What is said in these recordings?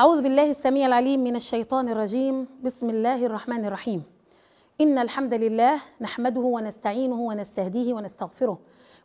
أعوذ بالله السميع العليم من الشيطان الرجيم بسم الله الرحمن الرحيم إن الحمد لله نحمده ونستعينه ونستهديه ونستغفره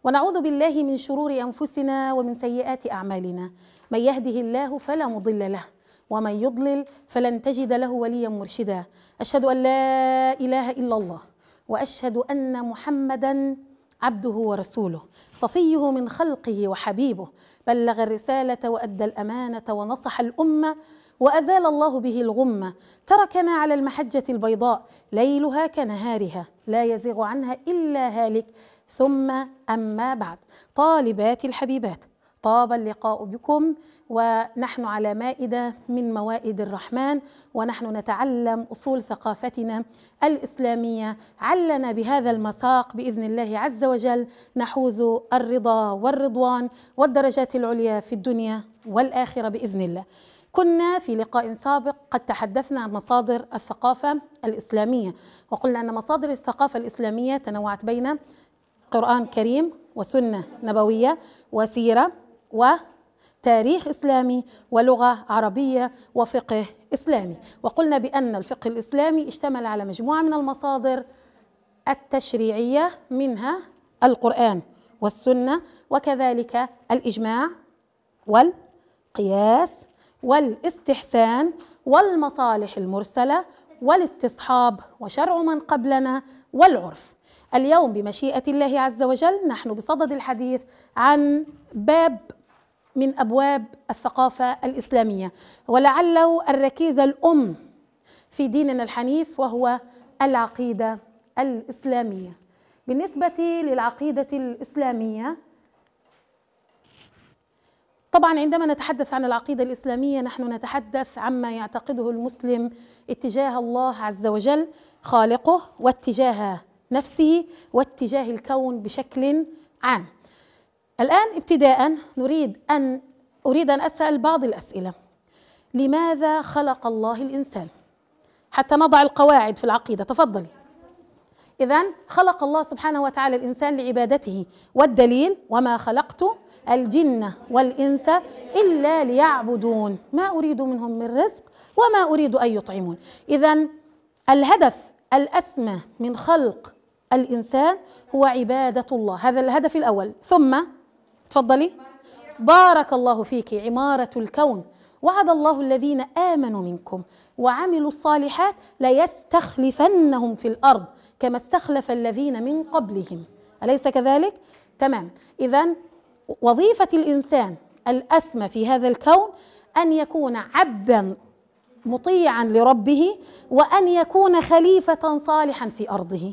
ونعوذ بالله من شرور أنفسنا ومن سيئات أعمالنا من يهده الله فلا مضل له ومن يضلل فلن تجد له وليا مرشدا أشهد أن لا إله إلا الله وأشهد أن محمدا عبده ورسوله صفيه من خلقه وحبيبه بلغ الرساله وادى الامانه ونصح الامه وازال الله به الغمه تركنا على المحجه البيضاء ليلها كنهارها لا يزيغ عنها الا هالك ثم اما بعد طالبات الحبيبات طاب اللقاء بكم ونحن على مائده من موائد الرحمن ونحن نتعلم اصول ثقافتنا الاسلاميه علنا بهذا المساق باذن الله عز وجل نحوز الرضا والرضوان والدرجات العليا في الدنيا والاخره باذن الله. كنا في لقاء سابق قد تحدثنا عن مصادر الثقافه الاسلاميه وقلنا ان مصادر الثقافه الاسلاميه تنوعت بين قران كريم وسنه نبويه وسيره و تاريخ اسلامي ولغه عربيه وفقه اسلامي وقلنا بان الفقه الاسلامي اشتمل على مجموعه من المصادر التشريعيه منها القران والسنه وكذلك الاجماع والقياس والاستحسان والمصالح المرسله والاستصحاب وشرع من قبلنا والعرف اليوم بمشيئه الله عز وجل نحن بصدد الحديث عن باب من ابواب الثقافه الاسلاميه ولعله الركيزه الام في ديننا الحنيف وهو العقيده الاسلاميه بالنسبه للعقيده الاسلاميه طبعا عندما نتحدث عن العقيده الاسلاميه نحن نتحدث عما يعتقده المسلم اتجاه الله عز وجل خالقه واتجاه نفسه واتجاه الكون بشكل عام الآن ابتداء نريد أن أريد أن أسأل بعض الأسئلة لماذا خلق الله الإنسان حتى نضع القواعد في العقيدة تفضلي إذا خلق الله سبحانه وتعالى الإنسان لعبادته والدليل وما خلقت الجن والإنس إلا ليعبدون ما أريد منهم من رزق وما أريد أن يطعمون إذا الهدف الأسمى من خلق الإنسان هو عبادة الله هذا الهدف الأول ثم تفضلي بارك الله فيك عمارة الكون وعد الله الذين آمنوا منكم وعملوا الصالحات ليستخلفنهم في الأرض كما استخلف الذين من قبلهم أليس كذلك؟ تمام إذا وظيفة الإنسان الأسمى في هذا الكون أن يكون عبدا مطيعا لربه وأن يكون خليفة صالحا في أرضه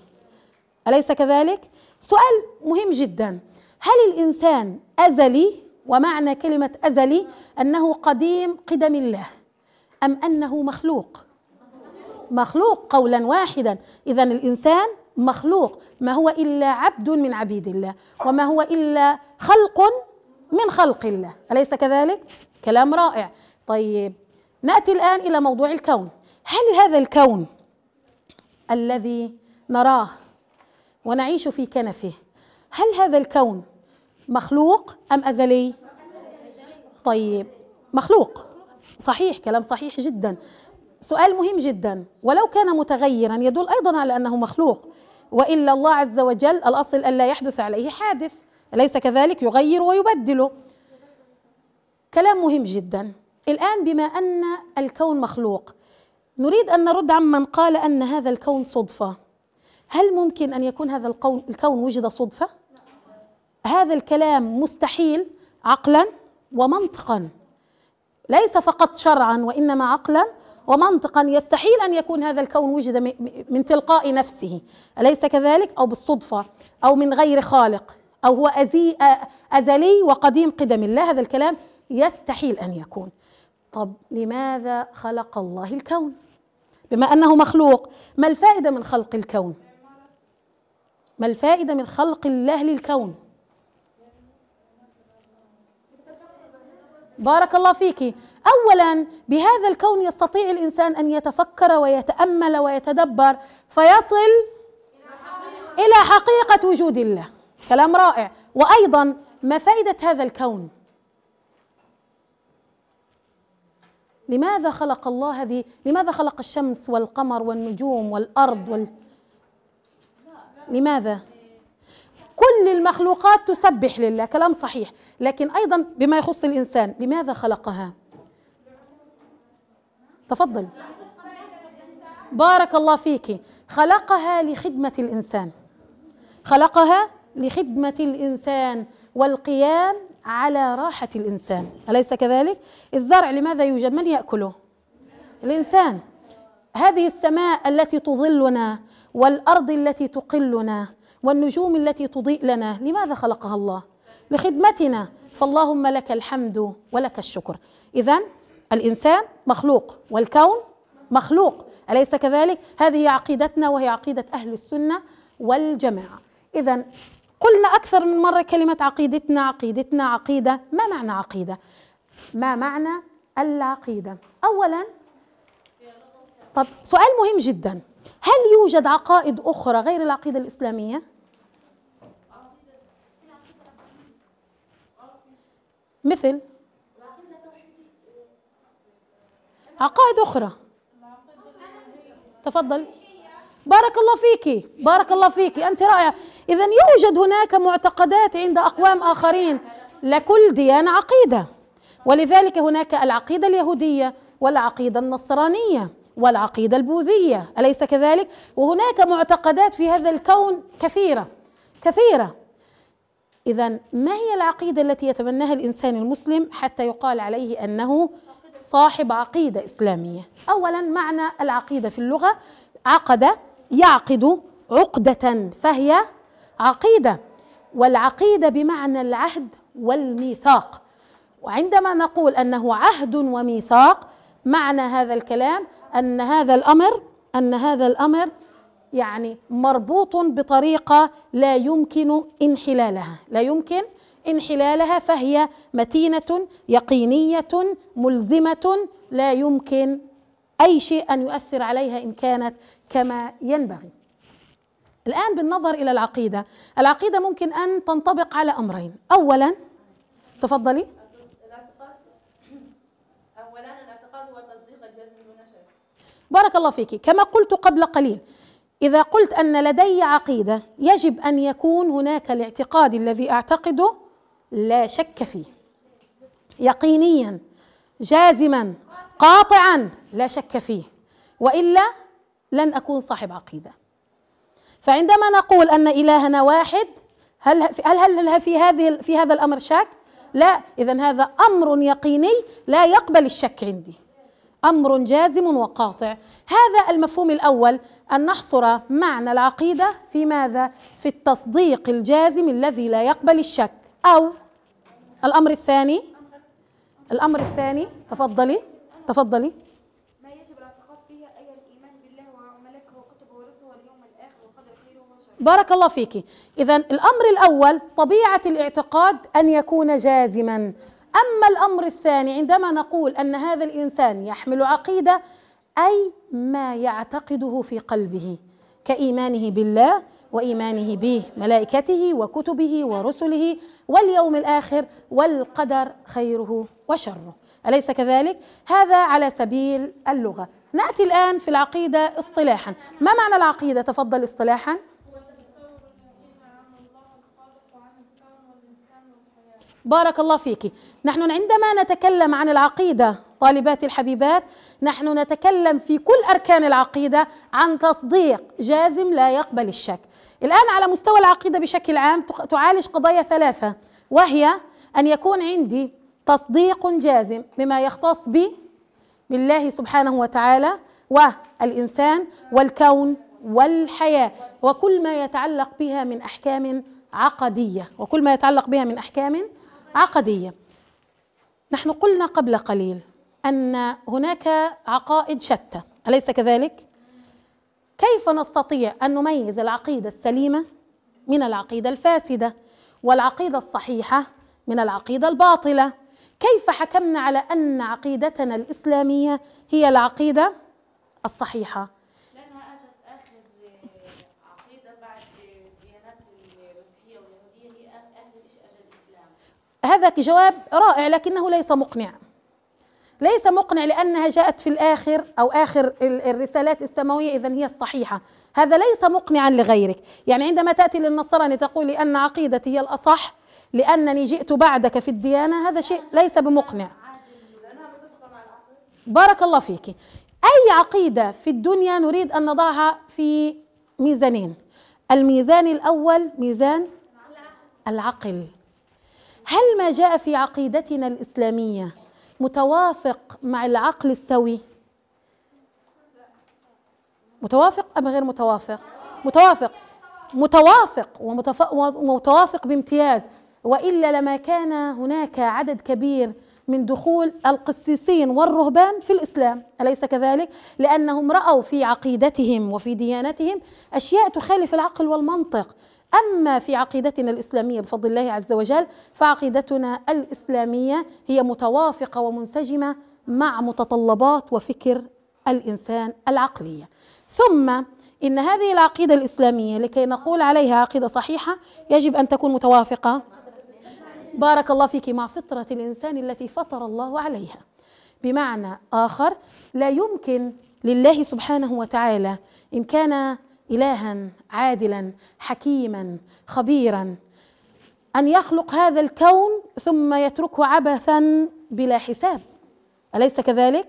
أليس كذلك؟ سؤال مهم جدا هل الإنسان أزلي ومعنى كلمة أزلي أنه قديم قدم الله أم أنه مخلوق مخلوق قولا واحدا إذا الإنسان مخلوق ما هو إلا عبد من عبيد الله وما هو إلا خلق من خلق الله أليس كذلك؟ كلام رائع طيب نأتي الآن إلى موضوع الكون هل هذا الكون الذي نراه ونعيش في كنفه هل هذا الكون مخلوق أم أزلي طيب مخلوق صحيح كلام صحيح جدا سؤال مهم جدا ولو كان متغيرا يدل أيضا على أنه مخلوق وإلا الله عز وجل الأصل ألا يحدث عليه حادث أليس كذلك يغير ويبدله كلام مهم جدا الآن بما أن الكون مخلوق نريد أن نرد عمن قال أن هذا الكون صدفة هل ممكن أن يكون هذا الكون وجد صدفة؟ هذا الكلام مستحيل عقلا ومنطقا ليس فقط شرعا وانما عقلا ومنطقا يستحيل ان يكون هذا الكون وجد من تلقاء نفسه اليس كذلك او بالصدفه او من غير خالق او هو أزي ازلي وقديم قدم الله هذا الكلام يستحيل ان يكون طب لماذا خلق الله الكون بما انه مخلوق ما الفائده من خلق الكون ما الفائده من خلق الله للكون بارك الله فيك اولا بهذا الكون يستطيع الانسان ان يتفكر ويتامل ويتدبر فيصل الى حقيقه وجود الله كلام رائع وايضا ما فائده هذا الكون لماذا خلق الله هذه لماذا خلق الشمس والقمر والنجوم والارض وال... لماذا كل المخلوقات تسبح لله كلام صحيح لكن أيضا بما يخص الإنسان لماذا خلقها تفضل بارك الله فيك خلقها لخدمة الإنسان خلقها لخدمة الإنسان والقيام على راحة الإنسان أليس كذلك؟ الزرع لماذا يوجد؟ من يأكله؟ الإنسان هذه السماء التي تظلنا والأرض التي تقلنا والنجوم التي تضيء لنا لماذا خلقها الله لخدمتنا فاللهم لك الحمد ولك الشكر اذا الانسان مخلوق والكون مخلوق اليس كذلك هذه عقيدتنا وهي عقيده اهل السنه والجماعه اذا قلنا اكثر من مره كلمه عقيدتنا عقيدتنا عقيده ما معنى عقيده ما معنى العقيده اولا طب سؤال مهم جدا هل يوجد عقائد اخرى غير العقيده الاسلاميه مثل عقائد أخرى تفضل بارك الله فيك بارك الله فيك أنت رائعة إذا يوجد هناك معتقدات عند أقوام آخرين لكل ديانة عقيدة ولذلك هناك العقيدة اليهودية والعقيدة النصرانية والعقيدة البوذية أليس كذلك؟ وهناك معتقدات في هذا الكون كثيرة كثيرة إذا ما هي العقيدة التي يتبناها الإنسان المسلم حتى يقال عليه أنه صاحب عقيدة إسلامية أولا معنى العقيدة في اللغة عقد يعقد عقدة فهي عقيدة والعقيدة بمعنى العهد والميثاق وعندما نقول أنه عهد وميثاق معنى هذا الكلام أن هذا الأمر أن هذا الأمر يعني مربوط بطريقة لا يمكن انحلالها لا يمكن انحلالها فهي متينة يقينية ملزمة لا يمكن أي شيء أن يؤثر عليها إن كانت كما ينبغي الآن بالنظر إلى العقيدة العقيدة ممكن أن تنطبق على أمرين أولا تفضلي بارك الله فيك كما قلت قبل قليل اذا قلت ان لدي عقيده يجب ان يكون هناك الاعتقاد الذي اعتقده لا شك فيه يقينيا جازما قاطعا لا شك فيه والا لن اكون صاحب عقيده فعندما نقول ان الهنا واحد هل هل هل في هذه في هذا الامر شك؟ لا، اذا هذا امر يقيني لا يقبل الشك عندي. امر جازم وقاطع هذا المفهوم الاول ان نحصر معنى العقيده في ماذا في التصديق الجازم الذي لا يقبل الشك او الامر الثاني الامر الثاني تفضلي تفضلي ما يجب الاعتقاد اي الايمان بالله وكتبه واليوم الاخر خيره بارك الله فيك اذا الامر الاول طبيعه الاعتقاد ان يكون جازما أما الأمر الثاني عندما نقول أن هذا الإنسان يحمل عقيدة أي ما يعتقده في قلبه كإيمانه بالله وإيمانه بملائكته وكتبه ورسله واليوم الآخر والقدر خيره وشره أليس كذلك؟ هذا على سبيل اللغة نأتي الآن في العقيدة اصطلاحا ما معنى العقيدة؟ تفضل اصطلاحا بارك الله فيك نحن عندما نتكلم عن العقيدة طالباتي الحبيبات نحن نتكلم في كل أركان العقيدة عن تصديق جازم لا يقبل الشك الآن على مستوى العقيدة بشكل عام تعالج قضايا ثلاثة وهي أن يكون عندي تصديق جازم بما يختص بي بالله سبحانه وتعالى والإنسان والكون والحياة وكل ما يتعلق بها من أحكام عقدية وكل ما يتعلق بها من أحكام عقدية نحن قلنا قبل قليل أن هناك عقائد شتى أليس كذلك؟ كيف نستطيع أن نميز العقيدة السليمة من العقيدة الفاسدة والعقيدة الصحيحة من العقيدة الباطلة كيف حكمنا على أن عقيدتنا الإسلامية هي العقيدة الصحيحة هذا جواب رائع لكنه ليس مقنع ليس مقنع لأنها جاءت في الآخر أو آخر الرسالات السماوية إذا هي الصحيحة هذا ليس مقنعا لغيرك يعني عندما تأتي للنصارى تقول أن عقيدتي هي الأصح لأنني جئت بعدك في الديانة هذا شيء ليس بمقنع بارك الله فيك أي عقيدة في الدنيا نريد أن نضعها في ميزانين الميزان الأول ميزان العقل هل ما جاء في عقيدتنا الإسلامية متوافق مع العقل السوي متوافق أم غير متوافق متوافق متوافق ومتوافق بامتياز وإلا لما كان هناك عدد كبير من دخول القسيسين والرهبان في الإسلام أليس كذلك؟ لأنهم رأوا في عقيدتهم وفي ديانتهم أشياء تخالف العقل والمنطق أما في عقيدتنا الإسلامية بفضل الله عز وجل فعقيدتنا الإسلامية هي متوافقة ومنسجمة مع متطلبات وفكر الإنسان العقلية ثم إن هذه العقيدة الإسلامية لكي نقول عليها عقيدة صحيحة يجب أن تكون متوافقة بارك الله فيك مع فطرة الإنسان التي فطر الله عليها بمعنى آخر لا يمكن لله سبحانه وتعالى إن كان إلها عادلا حكيما خبيرا أن يخلق هذا الكون ثم يتركه عبثا بلا حساب أليس كذلك؟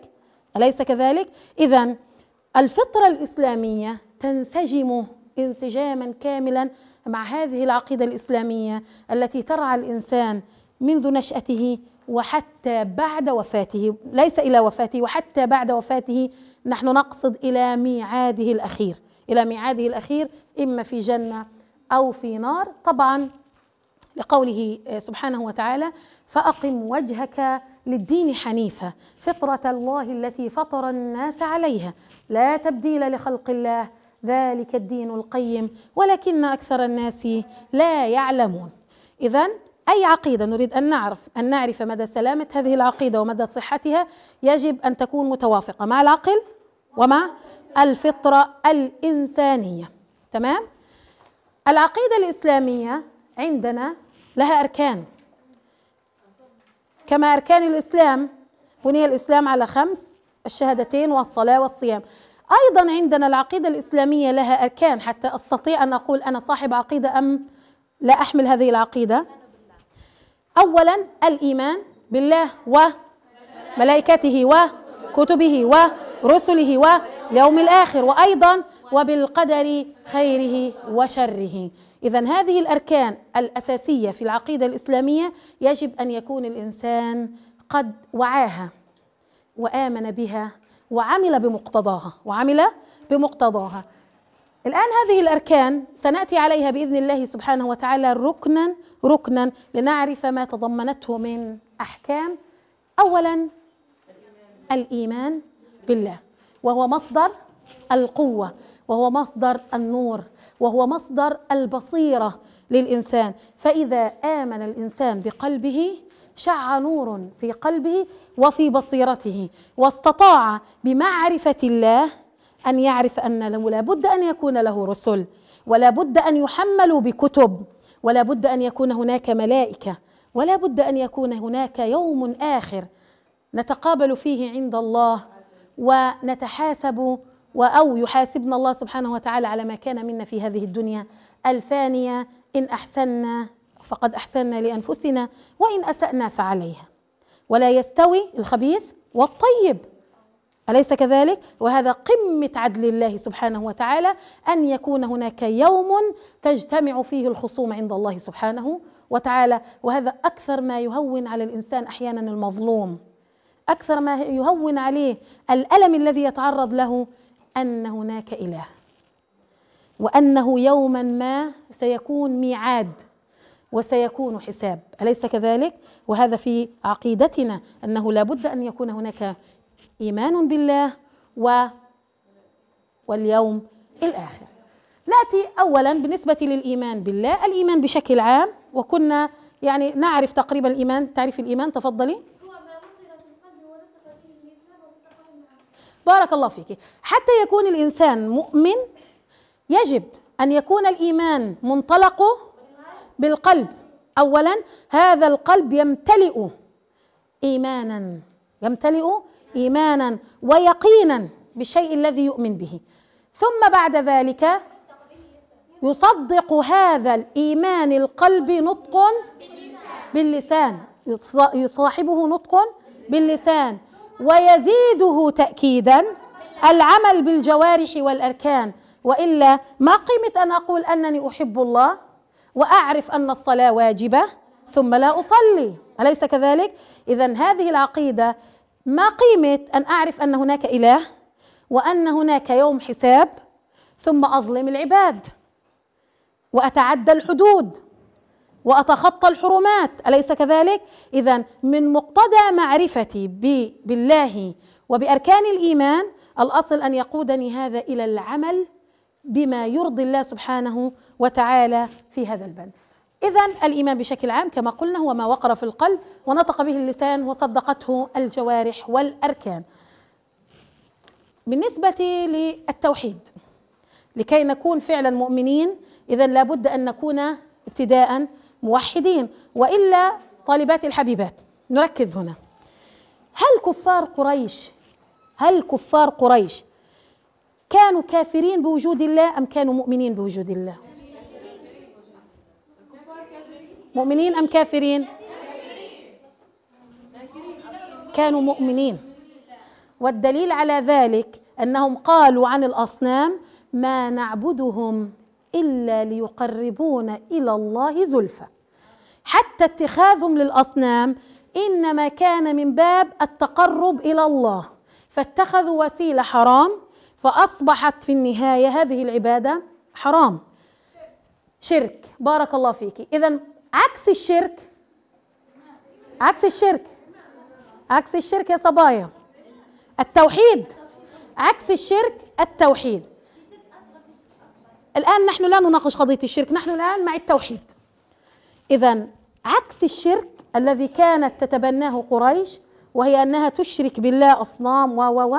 أليس كذلك؟ إذا الفطرة الإسلامية تنسجم انسجاما كاملا مع هذه العقيدة الإسلامية التي ترعى الإنسان منذ نشأته وحتى بعد وفاته ليس إلى وفاته وحتى بعد وفاته نحن نقصد إلى ميعاده الأخير إلى ميعاده الأخير إما في جنة أو في نار طبعا لقوله سبحانه وتعالى فأقم وجهك للدين حنيفة فطرة الله التي فطر الناس عليها لا تبديل لخلق الله ذلك الدين القيم ولكن أكثر الناس لا يعلمون إذا أي عقيدة نريد أن نعرف أن نعرف مدى سلامة هذه العقيدة ومدى صحتها يجب أن تكون متوافقة مع العقل ومع الفطرة الإنسانية تمام العقيدة الإسلامية عندنا لها أركان كما أركان الإسلام بني الإسلام على خمس الشهادتين والصلاة والصيام أيضا عندنا العقيدة الإسلامية لها أركان حتى أستطيع أن أقول أنا صاحب عقيدة أم لا أحمل هذه العقيدة أولا الإيمان بالله وملائكته وكتبه و رسله واليوم الآخر وأيضا وبالقدر خيره وشره إذا هذه الأركان الأساسية في العقيدة الإسلامية يجب أن يكون الإنسان قد وعاها وآمن بها وعمل بمقتضاها وعمل بمقتضاها الآن هذه الأركان سنأتي عليها بإذن الله سبحانه وتعالى ركنا ركنا لنعرف ما تضمنته من أحكام أولا الإيمان بالله وهو مصدر القوة وهو مصدر النور وهو مصدر البصيرة للإنسان فإذا آمن الإنسان بقلبه شع نور في قلبه وفي بصيرته واستطاع بمعرفة الله أن يعرف أن له لابد أن يكون له رسل ولا بد أن يحملوا بكتب ولا بد أن يكون هناك ملائكة ولا بد أن يكون هناك يوم آخر نتقابل فيه عند الله ونتحاسب أو يحاسبنا الله سبحانه وتعالى على ما كان منا في هذه الدنيا الفانية إن أحسنا فقد أحسنا لأنفسنا وإن أسأنا فعليها ولا يستوي الخبيث والطيب أليس كذلك؟ وهذا قمة عدل الله سبحانه وتعالى أن يكون هناك يوم تجتمع فيه الخصوم عند الله سبحانه وتعالى وهذا أكثر ما يهون على الإنسان أحيانا المظلوم أكثر ما يهون عليه الألم الذي يتعرض له أن هناك إله وأنه يوما ما سيكون ميعاد وسيكون حساب أليس كذلك؟ وهذا في عقيدتنا أنه لابد أن يكون هناك إيمان بالله و واليوم الآخر ناتي اولا بالنسبه للايمان بالله الايمان بشكل عام وكنا يعني نعرف تقريبا الايمان تعريف الايمان تفضلي بارك الله فيك حتى يكون الإنسان مؤمن يجب أن يكون الإيمان منطلقه بالقلب أولا هذا القلب يمتلئ إيمانا يمتلئ إيمانا ويقينا بالشيء الذي يؤمن به ثم بعد ذلك يصدق هذا الإيمان القلب نطق باللسان يصاحبه نطق باللسان ويزيده تأكيدا العمل بالجوارح والأركان وإلا ما قيمة أن أقول أنني أحب الله وأعرف أن الصلاة واجبة ثم لا أصلي أليس كذلك؟ إذا هذه العقيدة ما قيمة أن أعرف أن هناك إله وأن هناك يوم حساب ثم أظلم العباد وأتعدى الحدود واتخطى الحرمات اليس كذلك اذا من مقتضى معرفتي بالله وباركان الايمان الاصل ان يقودني هذا الى العمل بما يرضي الله سبحانه وتعالى في هذا البند إذا الإيمان بشكل عام كما قلنا هو ما وقر في القلب ونطق به اللسان وصدقته الجوارح والأركان. بالنسبة للتوحيد لكي نكون فعلا مؤمنين إذا لابد أن نكون ابتداء موحدين والا طالبات الحبيبات نركز هنا هل كفار قريش هل كفار قريش كانوا كافرين بوجود الله ام كانوا مؤمنين بوجود الله مؤمنين ام كافرين كانوا مؤمنين والدليل على ذلك انهم قالوا عن الاصنام ما نعبدهم الا ليقربونا الى الله زلفى حتى اتخاذهم للاصنام انما كان من باب التقرب الى الله فاتخذوا وسيله حرام فاصبحت في النهايه هذه العباده حرام شرك بارك الله فيك اذا عكس الشرك عكس الشرك عكس الشرك يا صبايا التوحيد عكس الشرك التوحيد الآن نحن لا نناقش قضية الشرك نحن الآن مع التوحيد إذا عكس الشرك الذي كانت تتبناه قريش وهي أنها تشرك بالله أصنام و و و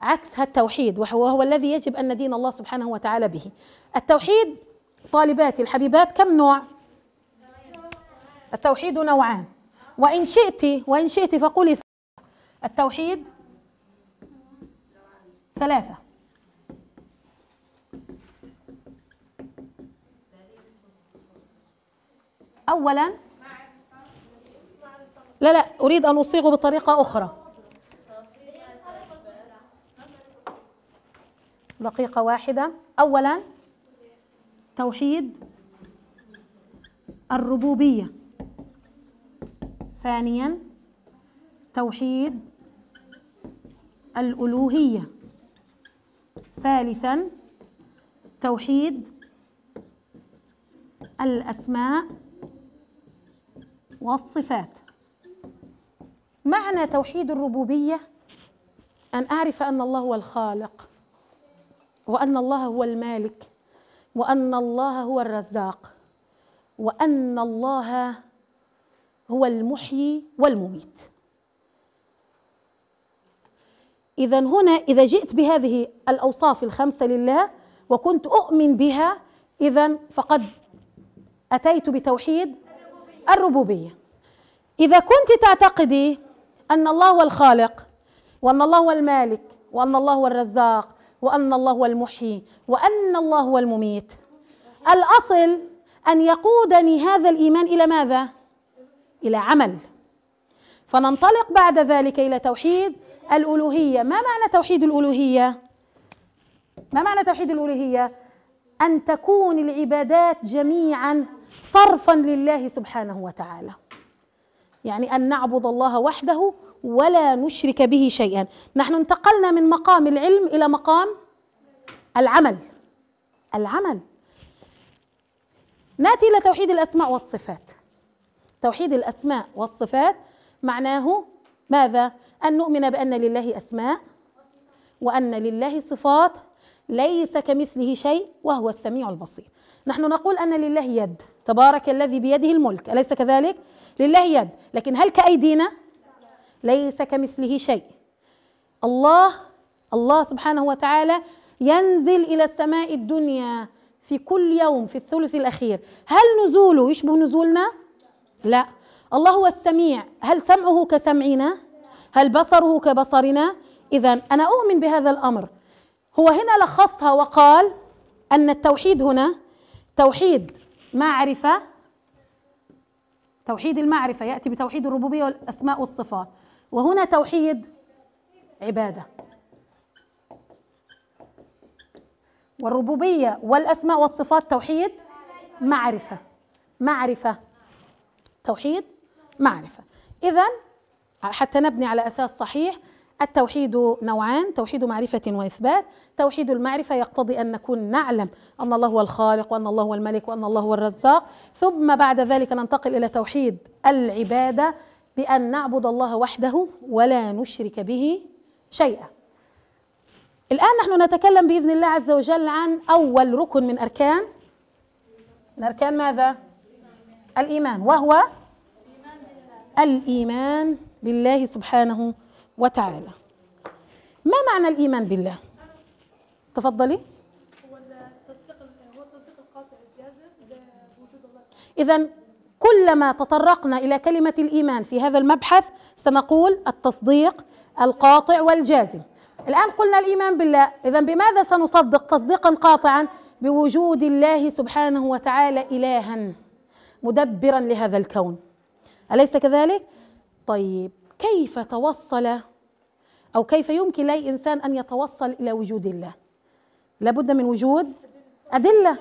عكسها التوحيد وهو الذي يجب أن ندين الله سبحانه وتعالى به التوحيد طالباتي الحبيبات كم نوع التوحيد نوعان وإن شئت وإن شئت فقولي التوحيد ثلاثة أولا لا لا أريد أن أصيغه بطريقة أخرى دقيقة واحدة أولا توحيد الربوبية ثانيا توحيد الألوهية ثالثا توحيد الأسماء والصفات معنى توحيد الربوبيه ان اعرف ان الله هو الخالق وان الله هو المالك وان الله هو الرزاق وان الله هو المحيي والمميت اذا هنا اذا جئت بهذه الاوصاف الخمسه لله وكنت اؤمن بها اذا فقد اتيت بتوحيد الربوبيه اذا كنت تعتقدي ان الله هو الخالق وان الله هو المالك وان الله هو الرزاق وان الله هو المحيي وان الله هو المميت الاصل ان يقودني هذا الايمان الى ماذا الى عمل فننطلق بعد ذلك الى توحيد الالوهيه ما معنى توحيد الالوهيه ما معنى توحيد الالوهيه ان تكون العبادات جميعا صرفا لله سبحانه وتعالى يعني ان نعبد الله وحده ولا نشرك به شيئا نحن انتقلنا من مقام العلم الى مقام العمل العمل ناتي الى توحيد الاسماء والصفات توحيد الاسماء والصفات معناه ماذا ان نؤمن بان لله اسماء وان لله صفات ليس كمثله شيء وهو السميع البصير نحن نقول أن لله يد تبارك الذي بيده الملك أليس كذلك؟ لله يد لكن هل كأيدينا؟ ليس كمثله شيء الله الله سبحانه وتعالى ينزل إلى السماء الدنيا في كل يوم في الثلث الأخير هل نزوله يشبه نزولنا؟ لا الله هو السميع هل سمعه كسمعنا؟ هل بصره كبصرنا؟ إذا أنا أؤمن بهذا الأمر هو هنا لخصها وقال أن التوحيد هنا توحيد معرفة توحيد المعرفة يأتي بتوحيد الربوبية والأسماء والصفات وهنا توحيد عبادة والربوبية والأسماء والصفات توحيد معرفة معرفة توحيد معرفة إذا حتى نبني على أساس صحيح التوحيد نوعان توحيد معرفة وإثبات توحيد المعرفة يقتضي أن نكون نعلم أن الله هو الخالق وأن الله هو الملك وأن الله هو الرزاق ثم بعد ذلك ننتقل إلى توحيد العبادة بأن نعبد الله وحده ولا نشرك به شيئا الآن نحن نتكلم بإذن الله عز وجل عن أول ركن من أركان من أركان ماذا؟ الإيمان وهو الإيمان بالله سبحانه وتعالى وتعالى ما معنى الإيمان بالله؟ تفضلي هو التصديق هو التصديق القاطع الجازم بوجود الله إذا كلما تطرقنا إلى كلمة الإيمان في هذا المبحث سنقول التصديق القاطع والجازم الآن قلنا الإيمان بالله إذا بماذا سنصدق تصديقا قاطعا بوجود الله سبحانه وتعالى إلها مدبرا لهذا الكون أليس كذلك؟ طيب كيف توصل أو كيف يمكن لأي إنسان أن يتوصل إلى وجود الله لابد من وجود أدلة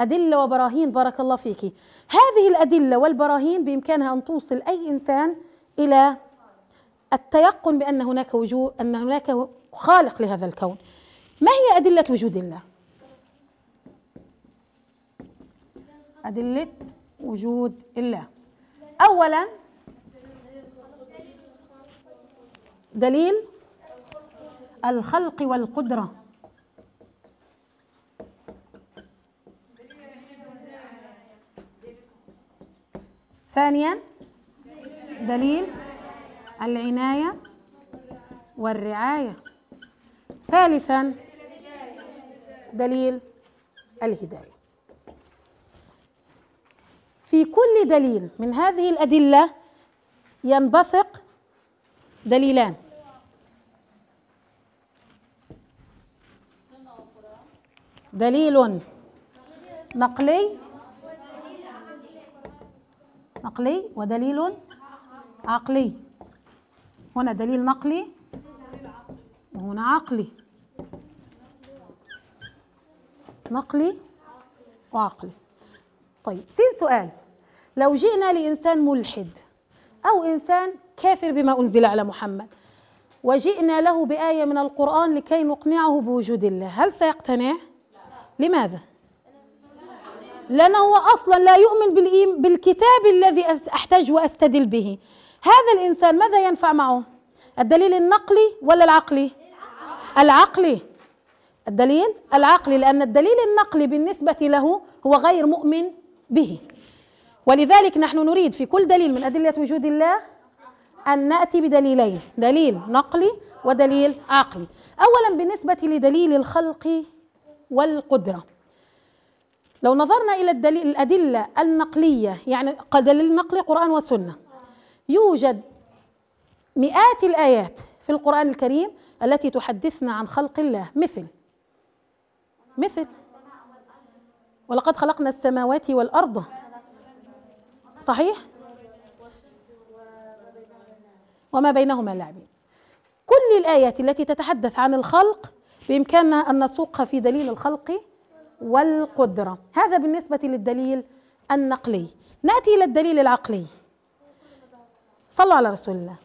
أدلة وبراهين بارك الله فيك هذه الأدلة والبراهين بإمكانها أن توصل أي إنسان إلى التيقن بأن هناك وجود أن هناك خالق لهذا الكون ما هي أدلة وجود الله؟ أدلة وجود الله أولا دليل الخلق والقدرة ثانيا دليل العناية والرعاية ثالثا دليل الهداية في كل دليل من هذه الأدلة ينبثق دليلان دليل نقلي نقلي ودليل عقلي هنا دليل نقلي وهنا عقلي نقلي وعقلي طيب سين سؤال لو جئنا لإنسان ملحد أو إنسان كافر بما أنزل على محمد وجئنا له بآية من القرآن لكي نقنعه بوجود الله هل سيقتنع؟ لماذا لأنه هو أصلا لا يؤمن بالكتاب الذي أحتاج وأستدل به هذا الإنسان ماذا ينفع معه الدليل النقلي ولا العقلي العقلي الدليل العقلي لأن الدليل النقلي بالنسبة له هو غير مؤمن به ولذلك نحن نريد في كل دليل من أدلة وجود الله أن نأتي بدليلين دليل نقلي ودليل عقلي أولا بالنسبة لدليل الخلق والقدرة لو نظرنا إلى الدليل الأدلة النقلية يعني دليل نقلي قرآن وسنة يوجد مئات الآيات في القرآن الكريم التي تحدثنا عن خلق الله مثل مثل ولقد خلقنا السماوات والأرض صحيح وما بينهما لاعبين كل الآيات التي تتحدث عن الخلق بإمكاننا أن نسوقها في دليل الخلق والقدرة هذا بالنسبة للدليل النقلي نأتي إلى الدليل العقلي صلوا على رسول الله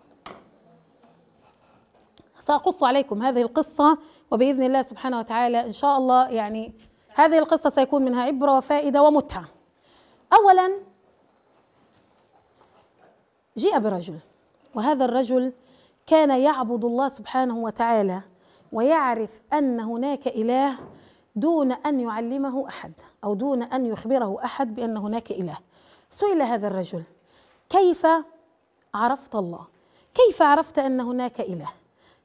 سأقص عليكم هذه القصة وبإذن الله سبحانه وتعالى إن شاء الله يعني هذه القصة سيكون منها عبرة وفائدة ومتعة أولا جيء برجل وهذا الرجل كان يعبد الله سبحانه وتعالى ويعرف ان هناك اله دون ان يعلمه احد او دون ان يخبره احد بان هناك اله سئل هذا الرجل كيف عرفت الله كيف عرفت ان هناك اله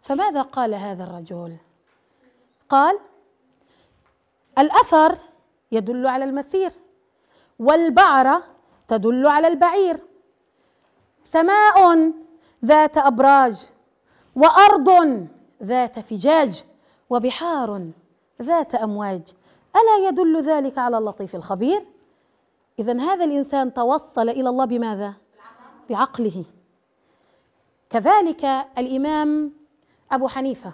فماذا قال هذا الرجل قال الاثر يدل على المسير والبعره تدل على البعير سماء ذات ابراج وارض ذات فجاج وبحار ذات امواج الا يدل ذلك على اللطيف الخبير اذا هذا الانسان توصل الى الله بماذا بعقله كذلك الامام ابو حنيفه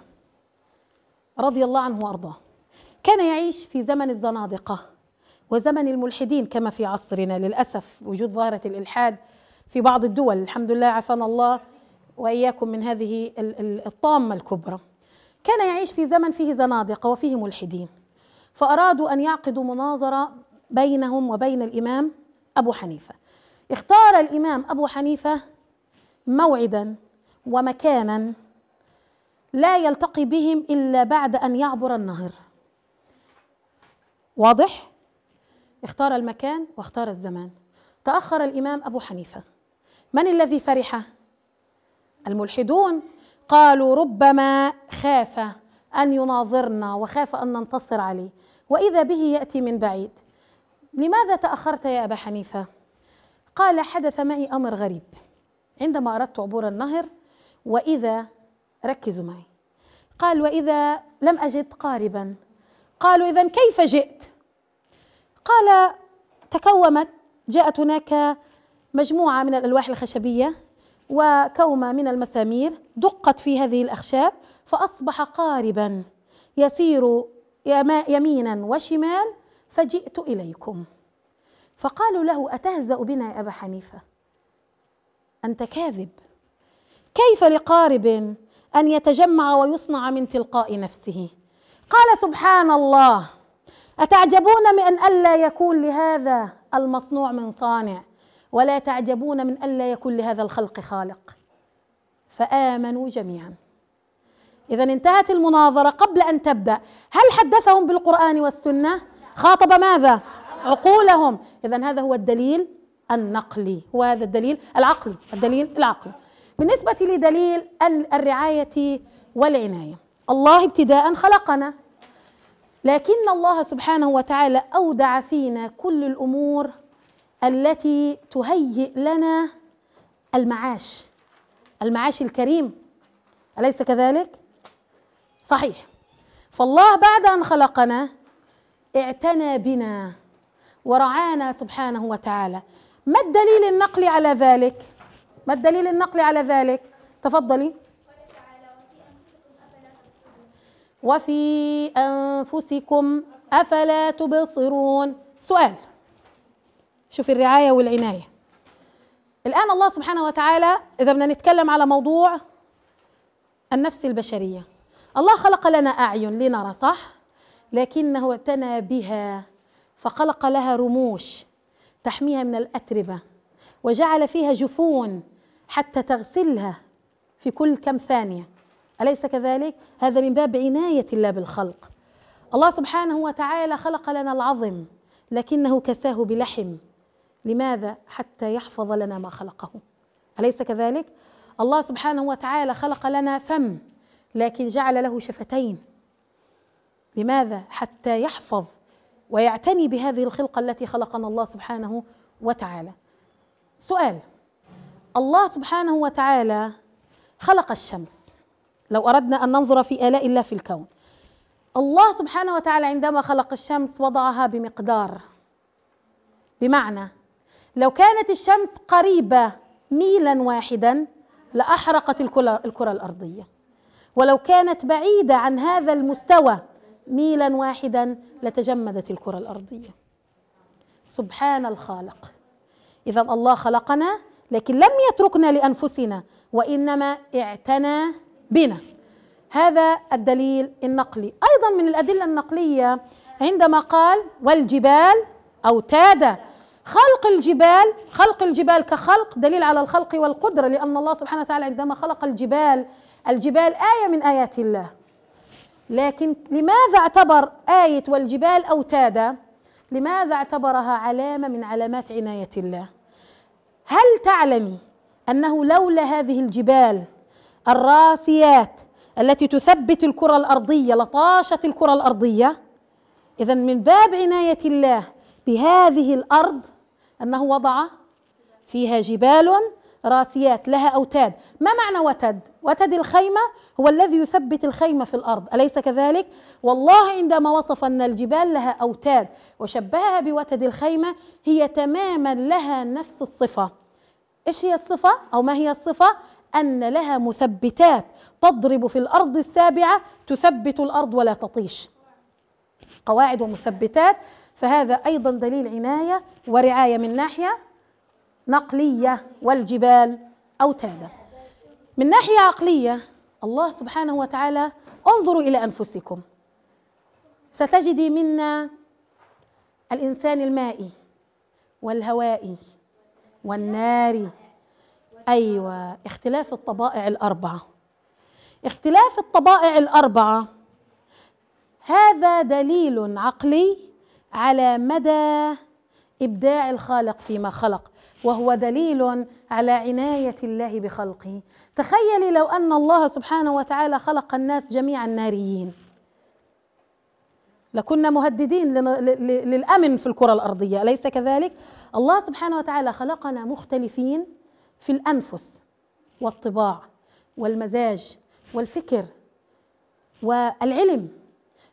رضي الله عنه وارضاه كان يعيش في زمن الزنادقه وزمن الملحدين كما في عصرنا للاسف وجود ظاهره الالحاد في بعض الدول الحمد لله عافانا الله واياكم من هذه الطامه الكبرى كان يعيش في زمن فيه زنادقه وفيه ملحدين فارادوا ان يعقدوا مناظره بينهم وبين الامام ابو حنيفه اختار الامام ابو حنيفه موعدا ومكانا لا يلتقي بهم الا بعد ان يعبر النهر واضح اختار المكان واختار الزمان تاخر الامام ابو حنيفه من الذي فرح الملحدون قالوا ربما خاف ان يناظرنا وخاف ان ننتصر عليه واذا به ياتي من بعيد لماذا تاخرت يا ابا حنيفه قال حدث معي امر غريب عندما اردت عبور النهر واذا ركزوا معي قال واذا لم اجد قاربا قالوا اذا كيف جئت قال تكومت جاءت هناك مجموعه من الالواح الخشبيه وكومة من المسامير دقت في هذه الأخشاب فأصبح قاربا يسير يمينا وشمال فجئت إليكم فقالوا له أتهزأ بنا يا أبا حنيفة أنت كاذب كيف لقارب أن يتجمع ويصنع من تلقاء نفسه قال سبحان الله أتعجبون من أن ألا يكون لهذا المصنوع من صانع ولا تعجبون من ألا يكون لهذا الخلق خالق فآمنوا جميعا إذا انتهت المناظرة قبل أن تبدأ هل حدثهم بالقرآن والسنة؟ خاطب ماذا؟ عقولهم إذا هذا هو الدليل النقلي وهذا الدليل العقلي الدليل العقلي بالنسبة لدليل الرعاية والعناية الله ابتداء خلقنا لكن الله سبحانه وتعالى أودع فينا كل الأمور التي تهيئ لنا المعاش المعاش الكريم أليس كذلك؟ صحيح فالله بعد أن خلقنا اعتنى بنا ورعانا سبحانه وتعالى ما الدليل النقل على ذلك؟ ما الدليل النقل على ذلك؟ تفضلي وفي أنفسكم أفلا تبصرون سؤال شوف الرعاية والعناية الآن الله سبحانه وتعالى إذا بدنا نتكلم على موضوع النفس البشرية الله خلق لنا أعين لنرى صح لكنه اعتنى بها فخلق لها رموش تحميها من الأتربة وجعل فيها جفون حتى تغسلها في كل كم ثانية أليس كذلك؟ هذا من باب عناية الله بالخلق الله سبحانه وتعالى خلق لنا العظم لكنه كساه بلحم لماذا حتى يحفظ لنا ما خلقه اليس كذلك الله سبحانه وتعالى خلق لنا فم لكن جعل له شفتين لماذا حتى يحفظ ويعتني بهذه الخلقه التي خلقنا الله سبحانه وتعالى سؤال الله سبحانه وتعالى خلق الشمس لو اردنا ان ننظر في الاء الله في الكون الله سبحانه وتعالى عندما خلق الشمس وضعها بمقدار بمعنى لو كانت الشمس قريبة ميلا واحدا لأحرقت الكرة الأرضية ولو كانت بعيدة عن هذا المستوى ميلا واحدا لتجمدت الكرة الأرضية سبحان الخالق إذا الله خلقنا لكن لم يتركنا لأنفسنا وإنما اعتنى بنا هذا الدليل النقلي أيضا من الأدلة النقلية عندما قال والجبال أوتادا خلق الجبال خلق الجبال كخلق دليل على الخلق والقدرة لأن الله سبحانه وتعالى عندما خلق الجبال الجبال آية من آيات الله لكن لماذا اعتبر آية والجبال أوتادا لماذا اعتبرها علامة من علامات عناية الله هل تعلمي أنه لولا هذه الجبال الراسيات التي تثبت الكرة الأرضية لطاشت الكرة الأرضية إذا من باب عناية الله في هذه الأرض أنه وضع فيها جبال راسيات لها أوتاد ما معنى وتد؟ وتد الخيمة هو الذي يثبت الخيمة في الأرض أليس كذلك؟ والله عندما وصف أن الجبال لها أوتاد وشبهها بوتد الخيمة هي تماما لها نفس الصفة إيش هي الصفة؟ أو ما هي الصفة؟ أن لها مثبتات تضرب في الأرض السابعة تثبت الأرض ولا تطيش قواعد ومثبتات فهذا أيضا دليل عناية ورعاية من ناحية نقلية والجبال أوتادا من ناحية عقلية الله سبحانه وتعالى انظروا إلى أنفسكم ستجدي منا الإنسان المائي والهوائي والناري أيوة اختلاف الطبائع الأربعة اختلاف الطبائع الأربعة هذا دليل عقلي على مدى ابداع الخالق فيما خلق وهو دليل على عنايه الله بخلقه تخيلي لو ان الله سبحانه وتعالى خلق الناس جميعا ناريين لكنا مهددين للامن في الكره الارضيه اليس كذلك الله سبحانه وتعالى خلقنا مختلفين في الانفس والطباع والمزاج والفكر والعلم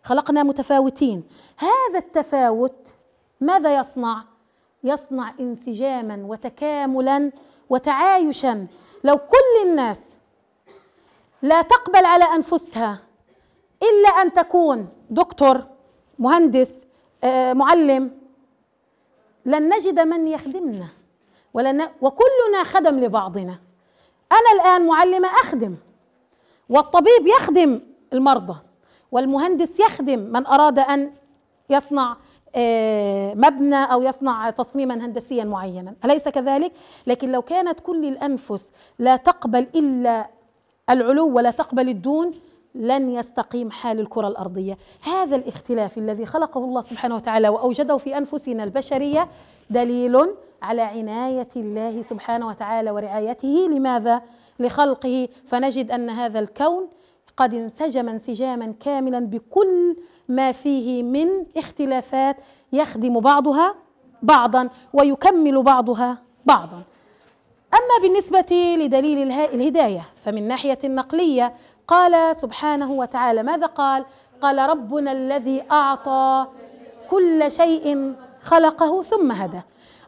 خلقنا متفاوتين هذا التفاوت ماذا يصنع يصنع انسجاما وتكاملا وتعايشا لو كل الناس لا تقبل على انفسها الا ان تكون دكتور مهندس آه، معلم لن نجد من يخدمنا ولن وكلنا خدم لبعضنا انا الان معلمه اخدم والطبيب يخدم المرضى والمهندس يخدم من أراد أن يصنع آه، مبنى أو يصنع تصميما هندسيا معينا أليس كذلك؟ لكن لو كانت كل الأنفس لا تقبل إلا العلو ولا تقبل الدون لن يستقيم حال الكرة الأرضية هذا الاختلاف الذي خلقه الله سبحانه وتعالى وأوجده في أنفسنا البشرية دليل على عناية الله سبحانه وتعالى ورعايته لماذا؟ لخلقه فنجد أن هذا الكون قد انسجم انسجاما كاملا بكل ما فيه من اختلافات يخدم بعضها بعضا ويكمل بعضها بعضا أما بالنسبة لدليل الهداية فمن ناحية النقلية قال سبحانه وتعالى ماذا قال؟ قال ربنا الذي أعطى كل شيء خلقه ثم هدى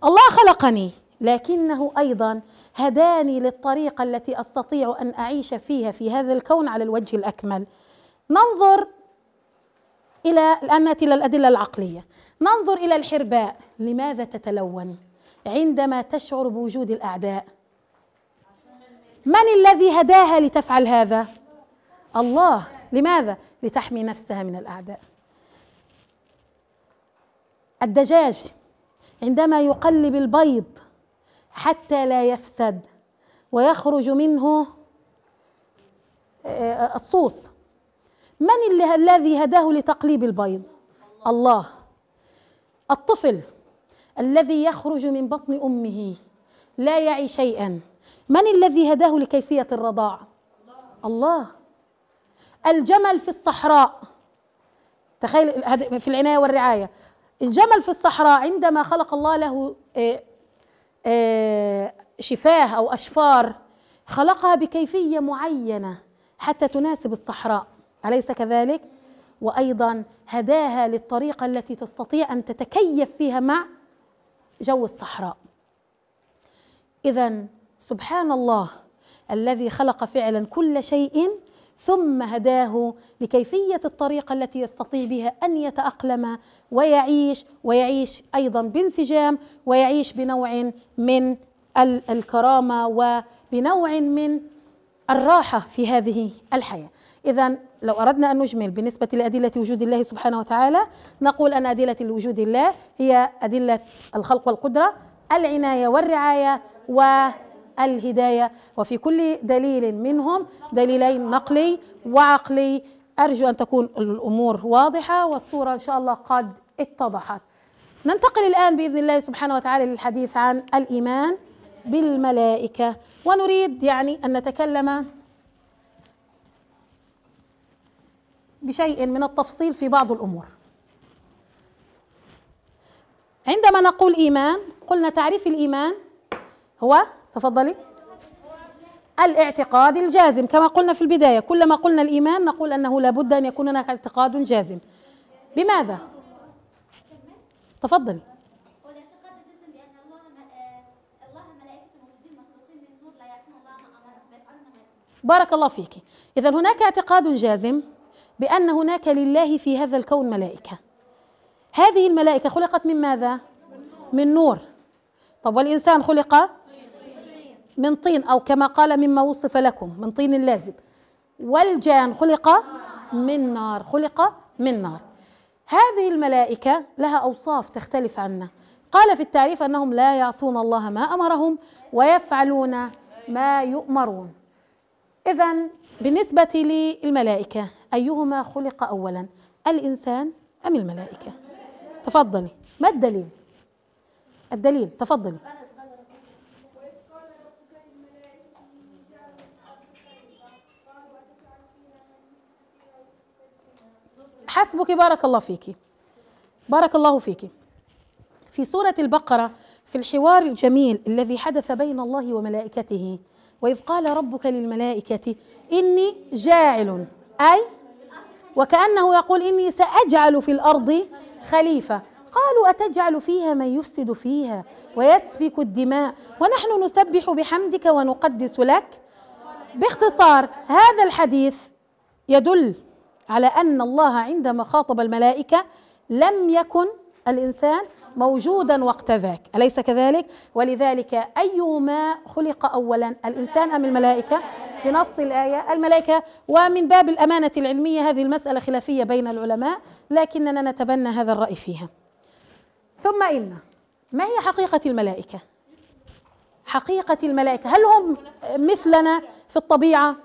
الله خلقني لكنه أيضا هداني للطريقة التي أستطيع أن أعيش فيها في هذا الكون على الوجه الأكمل ننظر إلى الآن نأتي إلى الأدلة العقلية ننظر إلى الحرباء لماذا تتلون عندما تشعر بوجود الأعداء من الذي هداها لتفعل هذا الله لماذا لتحمي نفسها من الأعداء الدجاج عندما يقلب البيض حتى لا يفسد ويخرج منه آه، آه، الصوص من الذي هداه لتقليب البيض الله الطفل الذي يخرج من بطن امه لا يعي شيئا من الذي هداه لكيفيه الرضاعه الله الجمل في الصحراء تخيل في العنايه والرعايه الجمل في الصحراء عندما خلق الله له آه، آه، شفاه أو أشفار خلقها بكيفية معينة حتى تناسب الصحراء أليس كذلك؟ وأيضا هداها للطريقة التي تستطيع أن تتكيف فيها مع جو الصحراء إذا سبحان الله الذي خلق فعلا كل شيء ثم هداه لكيفيه الطريقه التي يستطيع بها ان يتاقلم ويعيش ويعيش ايضا بانسجام ويعيش بنوع من الكرامه وبنوع من الراحه في هذه الحياه. اذا لو اردنا ان نجمل بالنسبه لادله وجود الله سبحانه وتعالى نقول ان ادله وجود الله هي ادله الخلق والقدره، العنايه والرعايه و الهداية وفي كل دليل منهم دليلين نقلي وعقلي أرجو أن تكون الأمور واضحة والصورة إن شاء الله قد اتضحت ننتقل الآن بإذن الله سبحانه وتعالى للحديث عن الإيمان بالملائكة ونريد يعني أن نتكلم بشيء من التفصيل في بعض الأمور عندما نقول إيمان قلنا تعريف الإيمان هو تفضلي الاعتقاد الجازم كما قلنا في البداية كلما قلنا الإيمان نقول أنه لابد أن يكون هناك اعتقاد جازم بماذا؟ تفضلي بارك الله فيك إذا هناك اعتقاد جازم بأن هناك لله في هذا الكون ملائكة هذه الملائكة خلقت من ماذا؟ من نور طب والإنسان خلق من طين أو كما قال مما وصف لكم من طين لازب والجان خلق من نار خلق من نار هذه الملائكة لها أوصاف تختلف عنا قال في التعريف أنهم لا يعصون الله ما أمرهم ويفعلون ما يؤمرون إذا بالنسبة للملائكة أيهما خلق أولا الإنسان أم الملائكة تفضلي ما الدليل الدليل تفضلي حسبك بارك الله فيك بارك الله فيك في سورة البقرة في الحوار الجميل الذي حدث بين الله وملائكته وإذ قال ربك للملائكة إني جاعل أي وكأنه يقول إني سأجعل في الأرض خليفة قالوا أتجعل فيها من يفسد فيها ويسفك الدماء ونحن نسبح بحمدك ونقدس لك باختصار هذا الحديث يدل على أن الله عندما خاطب الملائكة لم يكن الإنسان موجودا وقت ذاك أليس كذلك؟ ولذلك أيهما خلق أولا الإنسان أم الملائكة؟ بنص الآية الملائكة ومن باب الأمانة العلمية هذه المسألة خلافية بين العلماء لكننا نتبنى هذا الرأي فيها ثم إن ما هي حقيقة الملائكة؟ حقيقة الملائكة هل هم مثلنا في الطبيعة؟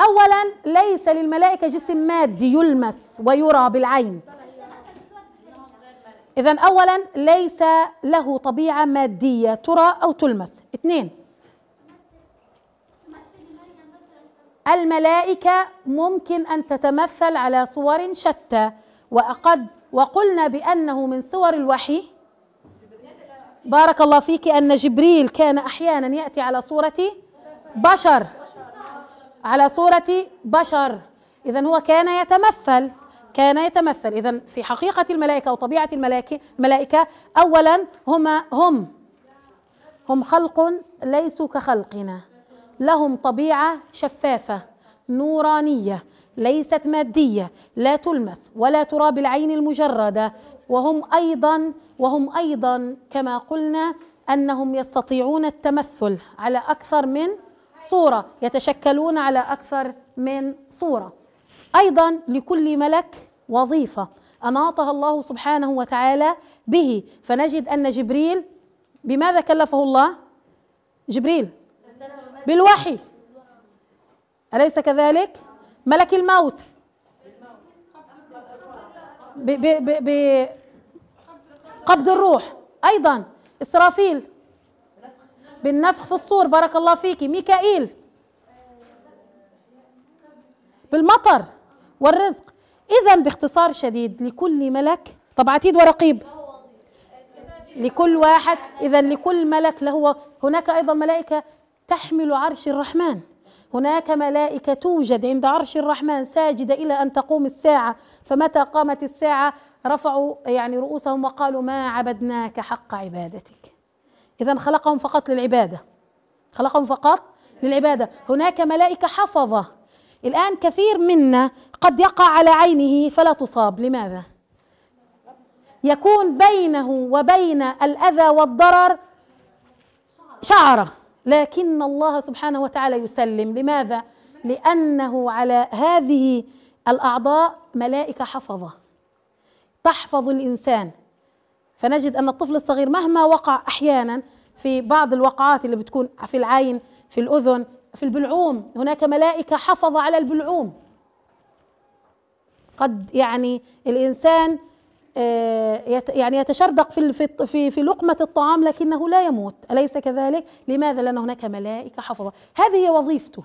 أولا ليس للملائكة جسم مادي يلمس ويرى بالعين إذا أولا ليس له طبيعة مادية ترى أو تلمس اثنين الملائكة ممكن أن تتمثل على صور شتى وقد وقلنا بأنه من صور الوحي بارك الله فيك أن جبريل كان أحيانا يأتي على صورة بشر على صورة بشر إذا هو كان يتمثل كان يتمثل إذا في حقيقة الملائكة وطبيعة الملائكة الملائكة أولا هما هم هم خلق ليسوا كخلقنا لهم طبيعة شفافة نورانية ليست مادية لا تلمس ولا ترى بالعين المجردة وهم أيضا وهم أيضا كما قلنا أنهم يستطيعون التمثل على أكثر من صورة يتشكلون على أكثر من صورة أيضا لكل ملك وظيفة أناطها الله سبحانه وتعالى به فنجد أن جبريل بماذا كلفه الله؟ جبريل بالوحي أليس كذلك؟ ملك الموت بقبض قبض الروح أيضا إسرافيل بالنفخ في الصور بارك الله فيكي ميكائيل بالمطر والرزق اذا باختصار شديد لكل ملك طب عتيد ورقيب لكل واحد اذا لكل ملك له هناك ايضا ملائكه تحمل عرش الرحمن هناك ملائكه توجد عند عرش الرحمن ساجده الى ان تقوم الساعه فمتى قامت الساعه رفعوا يعني رؤوسهم وقالوا ما عبدناك حق عبادتك إذا خلقهم فقط للعبادة خلقهم فقط للعبادة هناك ملائكة حفظة الآن كثير منا قد يقع على عينه فلا تصاب لماذا؟ يكون بينه وبين الأذى والضرر شعرة لكن الله سبحانه وتعالى يسلم لماذا؟ لأنه على هذه الأعضاء ملائكة حفظة تحفظ الإنسان فنجد أن الطفل الصغير مهما وقع أحيانا في بعض الوقعات اللي بتكون في العين في الأذن في البلعوم هناك ملائكة حفظ على البلعوم قد يعني الإنسان آه، يعني يتشردق في في في لقمة الطعام لكنه لا يموت أليس كذلك؟ لماذا؟ لأن هناك ملائكة حفظة هذه هي وظيفته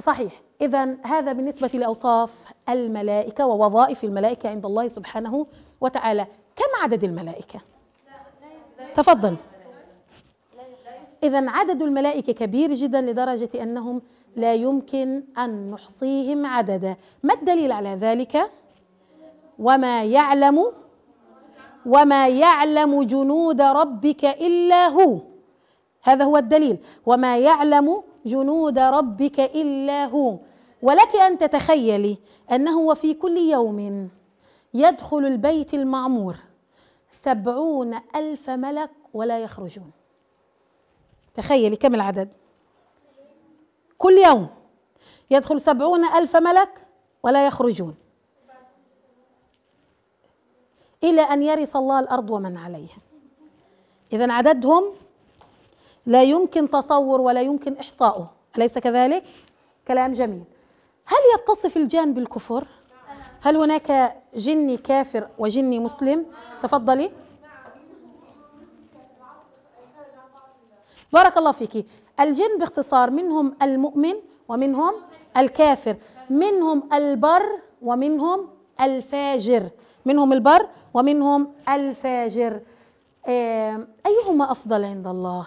صحيح إذا هذا بالنسبة لأوصاف الملائكة ووظائف الملائكة عند الله سبحانه وتعالى كم عدد الملائكة؟ تفضل إذا عدد الملائكة كبير جدا لدرجة أنهم لا يمكن أن نحصيهم عددا ما الدليل على ذلك؟ وما يعلم وما يعلم جنود ربك إلا هو هذا هو الدليل وما يعلم جنود ربك الا هو ولك ان تتخيلي انه وفي كل يوم يدخل البيت المعمور سبعون الف ملك ولا يخرجون تخيلي كم العدد كل يوم يدخل سبعون الف ملك ولا يخرجون الى ان يرث الله الارض ومن عليها اذا عددهم لا يمكن تصور ولا يمكن إحصاؤه أليس كذلك؟ كلام جميل هل يتصف الجان بالكفر؟ هل هناك جني كافر وجني مسلم؟ تفضلي بارك الله فيك الجن باختصار منهم المؤمن ومنهم الكافر منهم البر ومنهم الفاجر منهم البر ومنهم الفاجر أيهما أفضل عند الله؟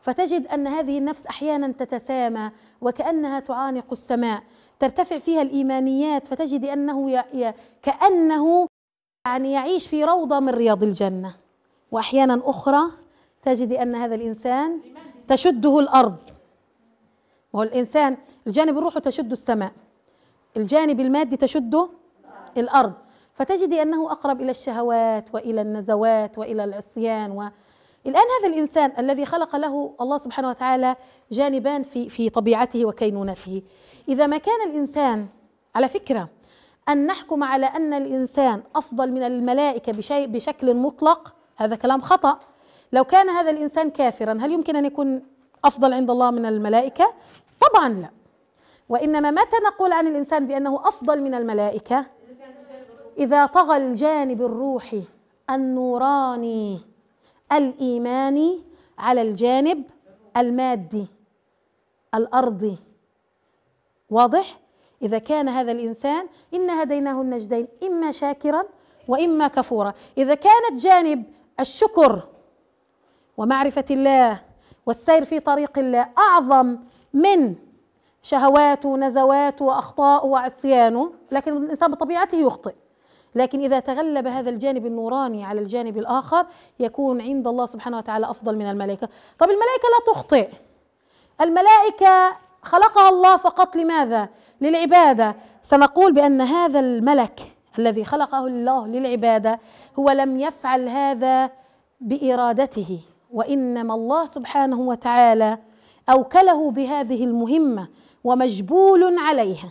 فتجد أن هذه النفس أحيانا تتسامى وكأنها تعانق السماء ترتفع فيها الإيمانيات فتجد أنه كأنه يعني يعيش في روضة من رياض الجنة وأحيانا أخرى تجد أن هذا الإنسان تشده الأرض وهو الإنسان الجانب الروحي تشد السماء الجانب المادي تشده الأرض فتجد أنه أقرب إلى الشهوات وإلى النزوات وإلى العصيان و الآن هذا الإنسان الذي خلق له الله سبحانه وتعالى جانبان في في طبيعته وكينونته إذا ما كان الإنسان على فكرة أن نحكم على أن الإنسان أفضل من الملائكة بشيء بشكل مطلق هذا كلام خطأ لو كان هذا الإنسان كافرا هل يمكن أن يكون أفضل عند الله من الملائكة؟ طبعا لا وإنما متى نقول عن الإنسان بأنه أفضل من الملائكة؟ إذا طغى الجانب الروحي النوراني الايماني على الجانب المادي الارضي واضح اذا كان هذا الانسان انا هديناه النجدين اما شاكرا واما كفورا اذا كانت جانب الشكر ومعرفه الله والسير في طريق الله اعظم من شهواته ونزواته واخطاءه وعصيانه لكن الانسان بطبيعته يخطئ لكن إذا تغلب هذا الجانب النوراني على الجانب الآخر يكون عند الله سبحانه وتعالى أفضل من الملائكة طب الملائكة لا تخطئ الملائكة خلقها الله فقط لماذا؟ للعبادة سنقول بأن هذا الملك الذي خلقه الله للعبادة هو لم يفعل هذا بإرادته وإنما الله سبحانه وتعالى أوكله بهذه المهمة ومجبول عليها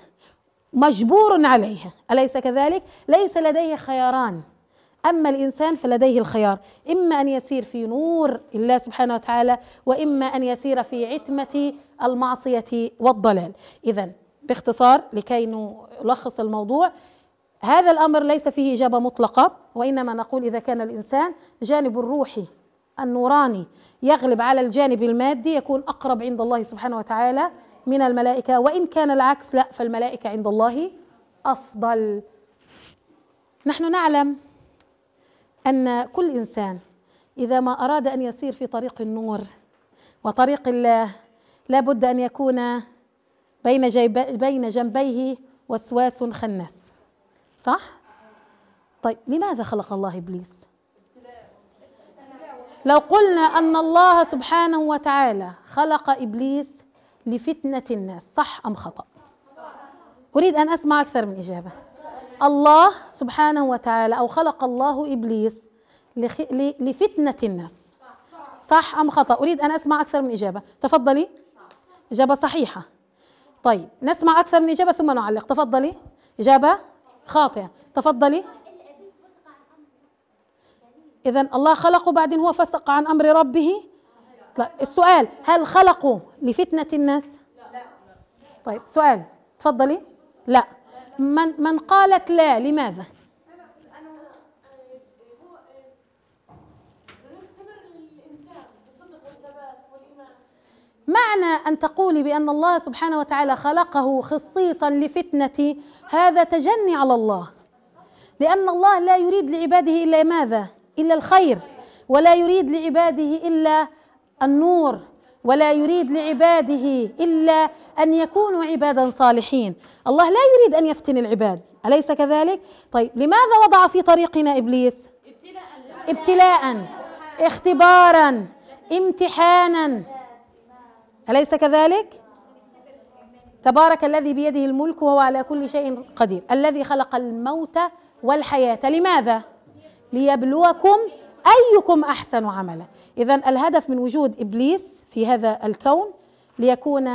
مجبور عليها اليس كذلك ليس لديه خياران اما الانسان فلديه الخيار اما ان يسير في نور الله سبحانه وتعالى واما ان يسير في عتمه المعصيه والضلال اذا باختصار لكي نلخص الموضوع هذا الامر ليس فيه اجابه مطلقه وانما نقول اذا كان الانسان جانب الروحي النوراني يغلب على الجانب المادي يكون اقرب عند الله سبحانه وتعالى من الملائكة وإن كان العكس لا فالملائكة عند الله أفضل نحن نعلم أن كل إنسان إذا ما أراد أن يسير في طريق النور وطريق الله لابد أن يكون بين, بين جنبيه وسواس خناس صح؟ طيب لماذا خلق الله إبليس؟ لو قلنا أن الله سبحانه وتعالى خلق إبليس لفتنة الناس صح أم خطأ أريد أن أسمع أكثر من إجابة الله سبحانه وتعالى أو خلق الله إبليس لفتنة الناس صح أم خطأ أريد أن أسمع أكثر من إجابة تفضلي إجابة صحيحة طيب نسمع أكثر من إجابة ثم نعلق تفضلي إجابة خاطئة تفضلي إذا الله خلقه بعدين هو فسق عن أمر ربه السؤال هل خلقوا لفتنة الناس لا طيب سؤال تفضلي لا من من قالت لا لماذا معنى أن تقولي بأن الله سبحانه وتعالى خلقه خصيصا لفتنة هذا تجني على الله لأن الله لا يريد لعباده إلا ماذا إلا الخير ولا يريد لعباده إلا النور ولا يريد لعباده الا ان يكونوا عبادا صالحين الله لا يريد ان يفتن العباد اليس كذلك طيب لماذا وضع في طريقنا ابليس ابتلاء اختبارا امتحانا اليس كذلك تبارك الذي بيده الملك وهو على كل شيء قدير الذي خلق الموت والحياه لماذا ليبلوكم ايكم احسن عملا اذا الهدف من وجود ابليس في هذا الكون ليكون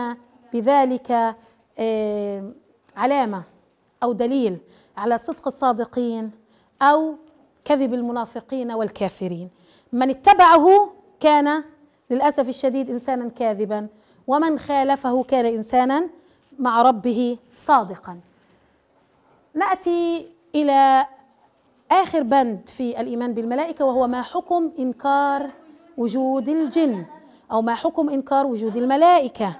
بذلك آه، علامه او دليل على صدق الصادقين او كذب المنافقين والكافرين من اتبعه كان للاسف الشديد انسانا كاذبا ومن خالفه كان انسانا مع ربه صادقا ناتي الى اخر بند في الايمان بالملائكه وهو ما حكم انكار وجود الجن أو ما حكم إنكار وجود الملائكة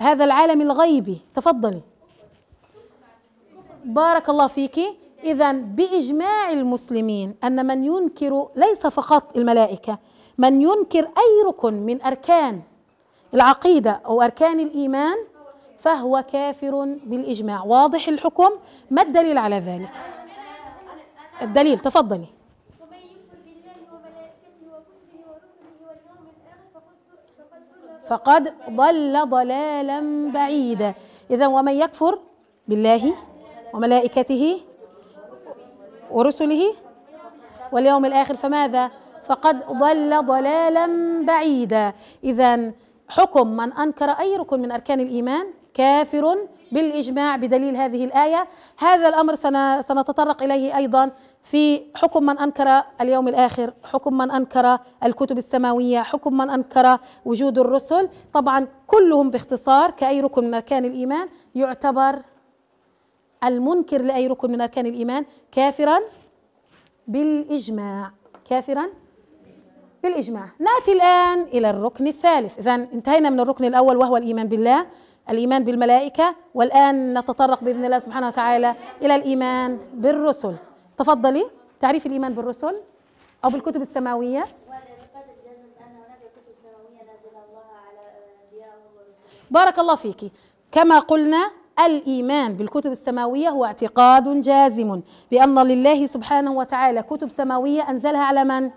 هذا العالم الغيبي تفضلي بارك الله فيك إذا بإجماع المسلمين أن من ينكر ليس فقط الملائكة من ينكر أي ركن من أركان العقيدة أو أركان الإيمان فهو كافر بالإجماع واضح الحكم ما الدليل على ذلك الدليل تفضلي فقد ضل ضلالا بعيدا إذا ومن يكفر بالله وملائكته ورسله واليوم الآخر فماذا فقد ضل ضلالا بعيدا إذا حكم من أنكر أي ركن من أركان الإيمان كافر بالإجماع بدليل هذه الآية هذا الأمر سنتطرق إليه أيضا في حكم من انكر اليوم الاخر، حكم من انكر الكتب السماويه، حكم من انكر وجود الرسل، طبعا كلهم باختصار كاي ركن من اركان الايمان يعتبر المنكر لاي ركن من اركان الايمان كافرا بالاجماع، كافرا بالاجماع. ناتي الان الى الركن الثالث، اذا انتهينا من الركن الاول وهو الايمان بالله، الايمان بالملائكه، والان نتطرق باذن الله سبحانه وتعالى الى الايمان بالرسل. تفضلي تعريف الايمان بالرسل او بالكتب السماويه بارك الله فيك كما قلنا الايمان بالكتب السماويه هو اعتقاد جازم بان لله سبحانه وتعالى كتب سماويه انزلها على من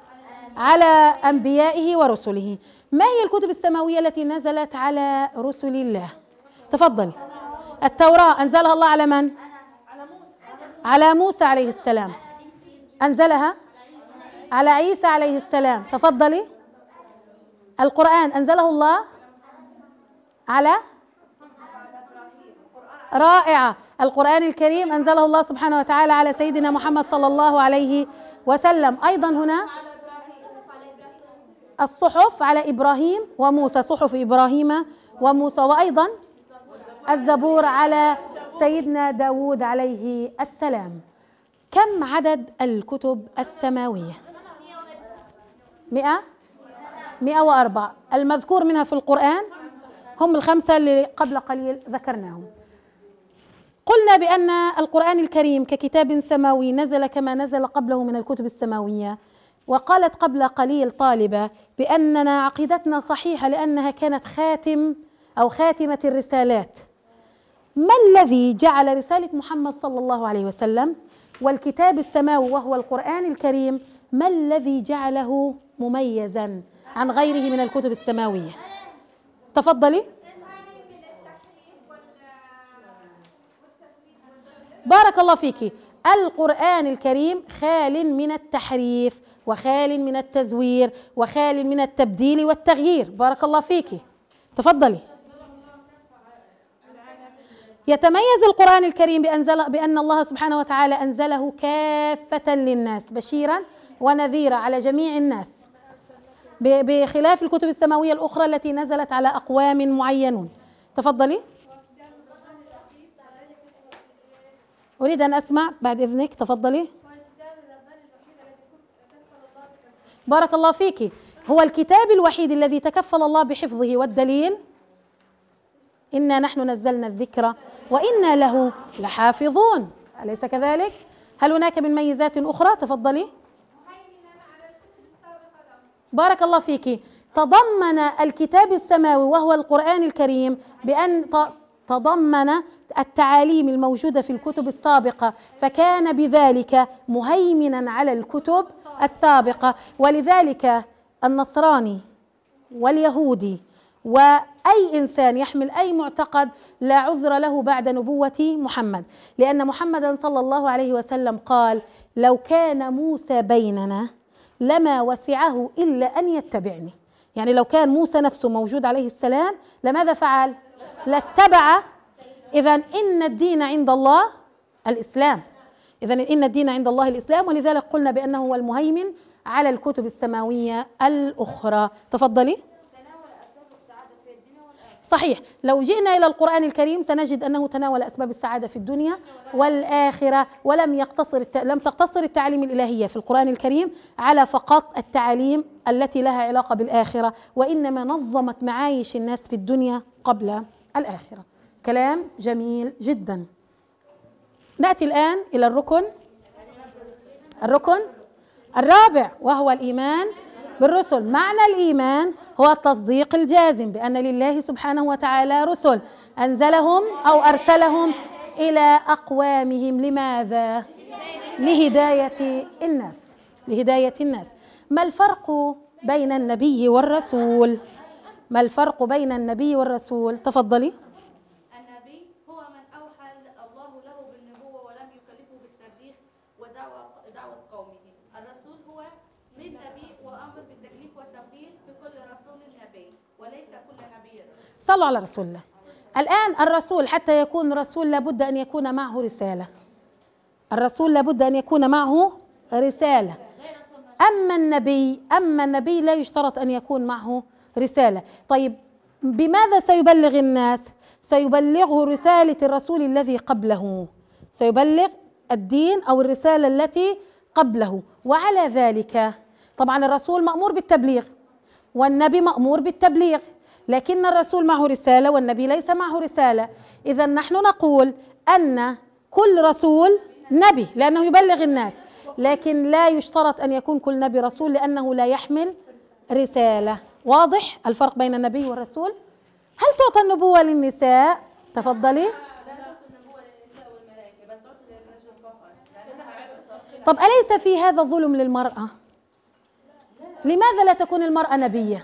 على انبيائه ورسله ما هي الكتب السماويه التي نزلت على رسل الله تفضل التوراه انزلها الله على من على موسى عليه السلام أنزلها على عيسى عليه السلام تفضلي القرآن أنزله الله على رائعة القرآن الكريم أنزله الله سبحانه وتعالى على سيدنا محمد صلى الله عليه وسلم أيضا هنا الصحف على إبراهيم وموسى صحف إبراهيم وموسى وأيضا الزبور على سيدنا داود عليه السلام كم عدد الكتب السماوية؟ مئة؟ مئة وأربعة المذكور منها في القرآن هم الخمسة اللي قبل قليل ذكرناهم قلنا بأن القرآن الكريم ككتاب سماوي نزل كما نزل قبله من الكتب السماوية وقالت قبل قليل طالبة بأننا عقيدتنا صحيحة لأنها كانت خاتم أو خاتمة الرسالات ما الذي جعل رسالة محمد صلى الله عليه وسلم والكتاب السماوي وهو القرآن الكريم ما الذي جعله مميزا عن غيره من الكتب السماوية تفضلي بارك الله فيك القرآن الكريم خال من التحريف وخال من التزوير وخال من التبديل والتغيير بارك الله فيك تفضلي يتميز القرآن الكريم بأنزل بأن الله سبحانه وتعالى أنزله كافة للناس بشيرا ونذيرا على جميع الناس بخلاف الكتب السماوية الأخرى التي نزلت على أقوام معينون تفضلي أريد أن أسمع بعد إذنك تفضلي بارك الله فيك هو الكتاب الوحيد الذي تكفل الله بحفظه والدليل إنا نحن نزلنا الذكر وإنا له لحافظون أليس كذلك؟ هل هناك من ميزات أخرى؟ تفضلي بارك الله فيك تضمن الكتاب السماوي وهو القرآن الكريم بأن تضمن التعاليم الموجودة في الكتب السابقة فكان بذلك مهيمنا على الكتب السابقة ولذلك النصراني واليهودي و أي إنسان يحمل أي معتقد لا عذر له بعد نبوة محمد لأن محمدا صلى الله عليه وسلم قال لو كان موسى بيننا لما وسعه إلا أن يتبعني يعني لو كان موسى نفسه موجود عليه السلام لماذا فعل لاتبع إذا إن الدين عند الله الإسلام إذا إن الدين عند الله الإسلام ولذلك قلنا بأنه هو المهيمن على الكتب السماوية الأخرى تفضلي صحيح لو جئنا إلى القرآن الكريم سنجد أنه تناول أسباب السعادة في الدنيا والآخرة ولم يقتصر لم تقتصر التعاليم الإلهية في القرآن الكريم على فقط التعاليم التي لها علاقة بالآخرة وإنما نظمت معايش الناس في الدنيا قبل الآخرة كلام جميل جدا نأتي الآن إلى الركن الركن الرابع وهو الإيمان بالرسل معنى الإيمان هو التصديق الجازم بأن لله سبحانه وتعالى رسل أنزلهم أو أرسلهم إلى أقوامهم لماذا؟ لهداية الناس لهداية الناس ما الفرق بين النبي والرسول؟ ما الفرق بين النبي والرسول؟ تفضلي صلوا على رسول الله الآن الرسول حتى يكون رسول لابد أن يكون معه رسالة الرسول لابد أن يكون معه رسالة أما النبي أما النبي لا يشترط أن يكون معه رسالة طيب بماذا سيبلغ الناس سيبلغه رسالة الرسول الذي قبله سيبلغ الدين أو الرسالة التي قبله وعلى ذلك طبعا الرسول مأمور بالتبليغ والنبي مأمور بالتبليغ لكن الرسول معه رسالة والنبي ليس معه رسالة إذا نحن نقول أن كل رسول نبي لأنه يبلغ الناس لكن لا يشترط أن يكون كل نبي رسول لأنه لا يحمل رسالة واضح الفرق بين النبي والرسول هل تعطى النبوة للنساء تفضلي طب أليس في هذا ظلم للمرأة لماذا لا تكون المرأة نبية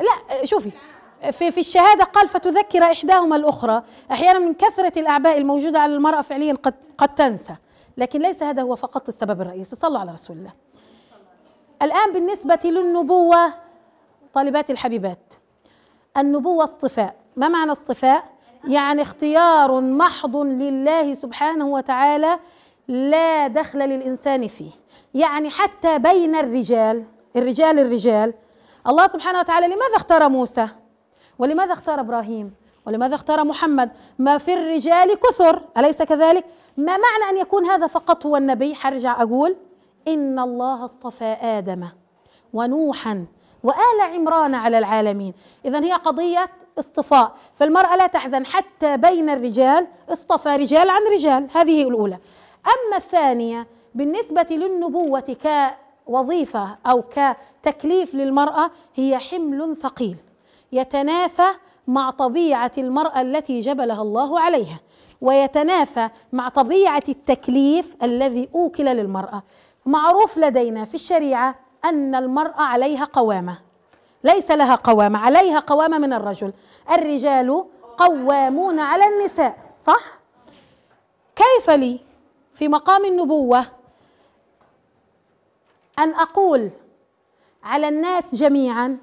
لا شوفي في في الشهاده قال فتذكر احداهما الاخرى احيانا من كثره الاعباء الموجوده على المراه فعليا قد قد تنسى لكن ليس هذا هو فقط السبب الرئيسي صلوا على رسول الله الان بالنسبه للنبوه طالباتي الحبيبات النبوه اصطفاء ما معنى اصطفاء يعني اختيار محض لله سبحانه وتعالى لا دخل للانسان فيه يعني حتى بين الرجال الرجال الرجال الله سبحانه وتعالى لماذا اختار موسى ولماذا اختار ابراهيم ولماذا اختار محمد ما في الرجال كثر اليس كذلك ما معنى ان يكون هذا فقط هو النبي حرجع اقول ان الله اصطفى ادم ونوحا وال عمران على العالمين اذا هي قضيه اصطفاء فالمراه لا تحزن حتى بين الرجال اصطفى رجال عن رجال هذه الاولى اما الثانيه بالنسبه للنبوه ك كوظيفه او كتكليف للمراه هي حمل ثقيل يتنافى مع طبيعه المراه التي جبلها الله عليها ويتنافى مع طبيعه التكليف الذي اوكل للمراه معروف لدينا في الشريعه ان المراه عليها قوامه ليس لها قوامه عليها قوامه من الرجل الرجال قوامون على النساء صح كيف لي في مقام النبوه أن أقول على الناس جميعا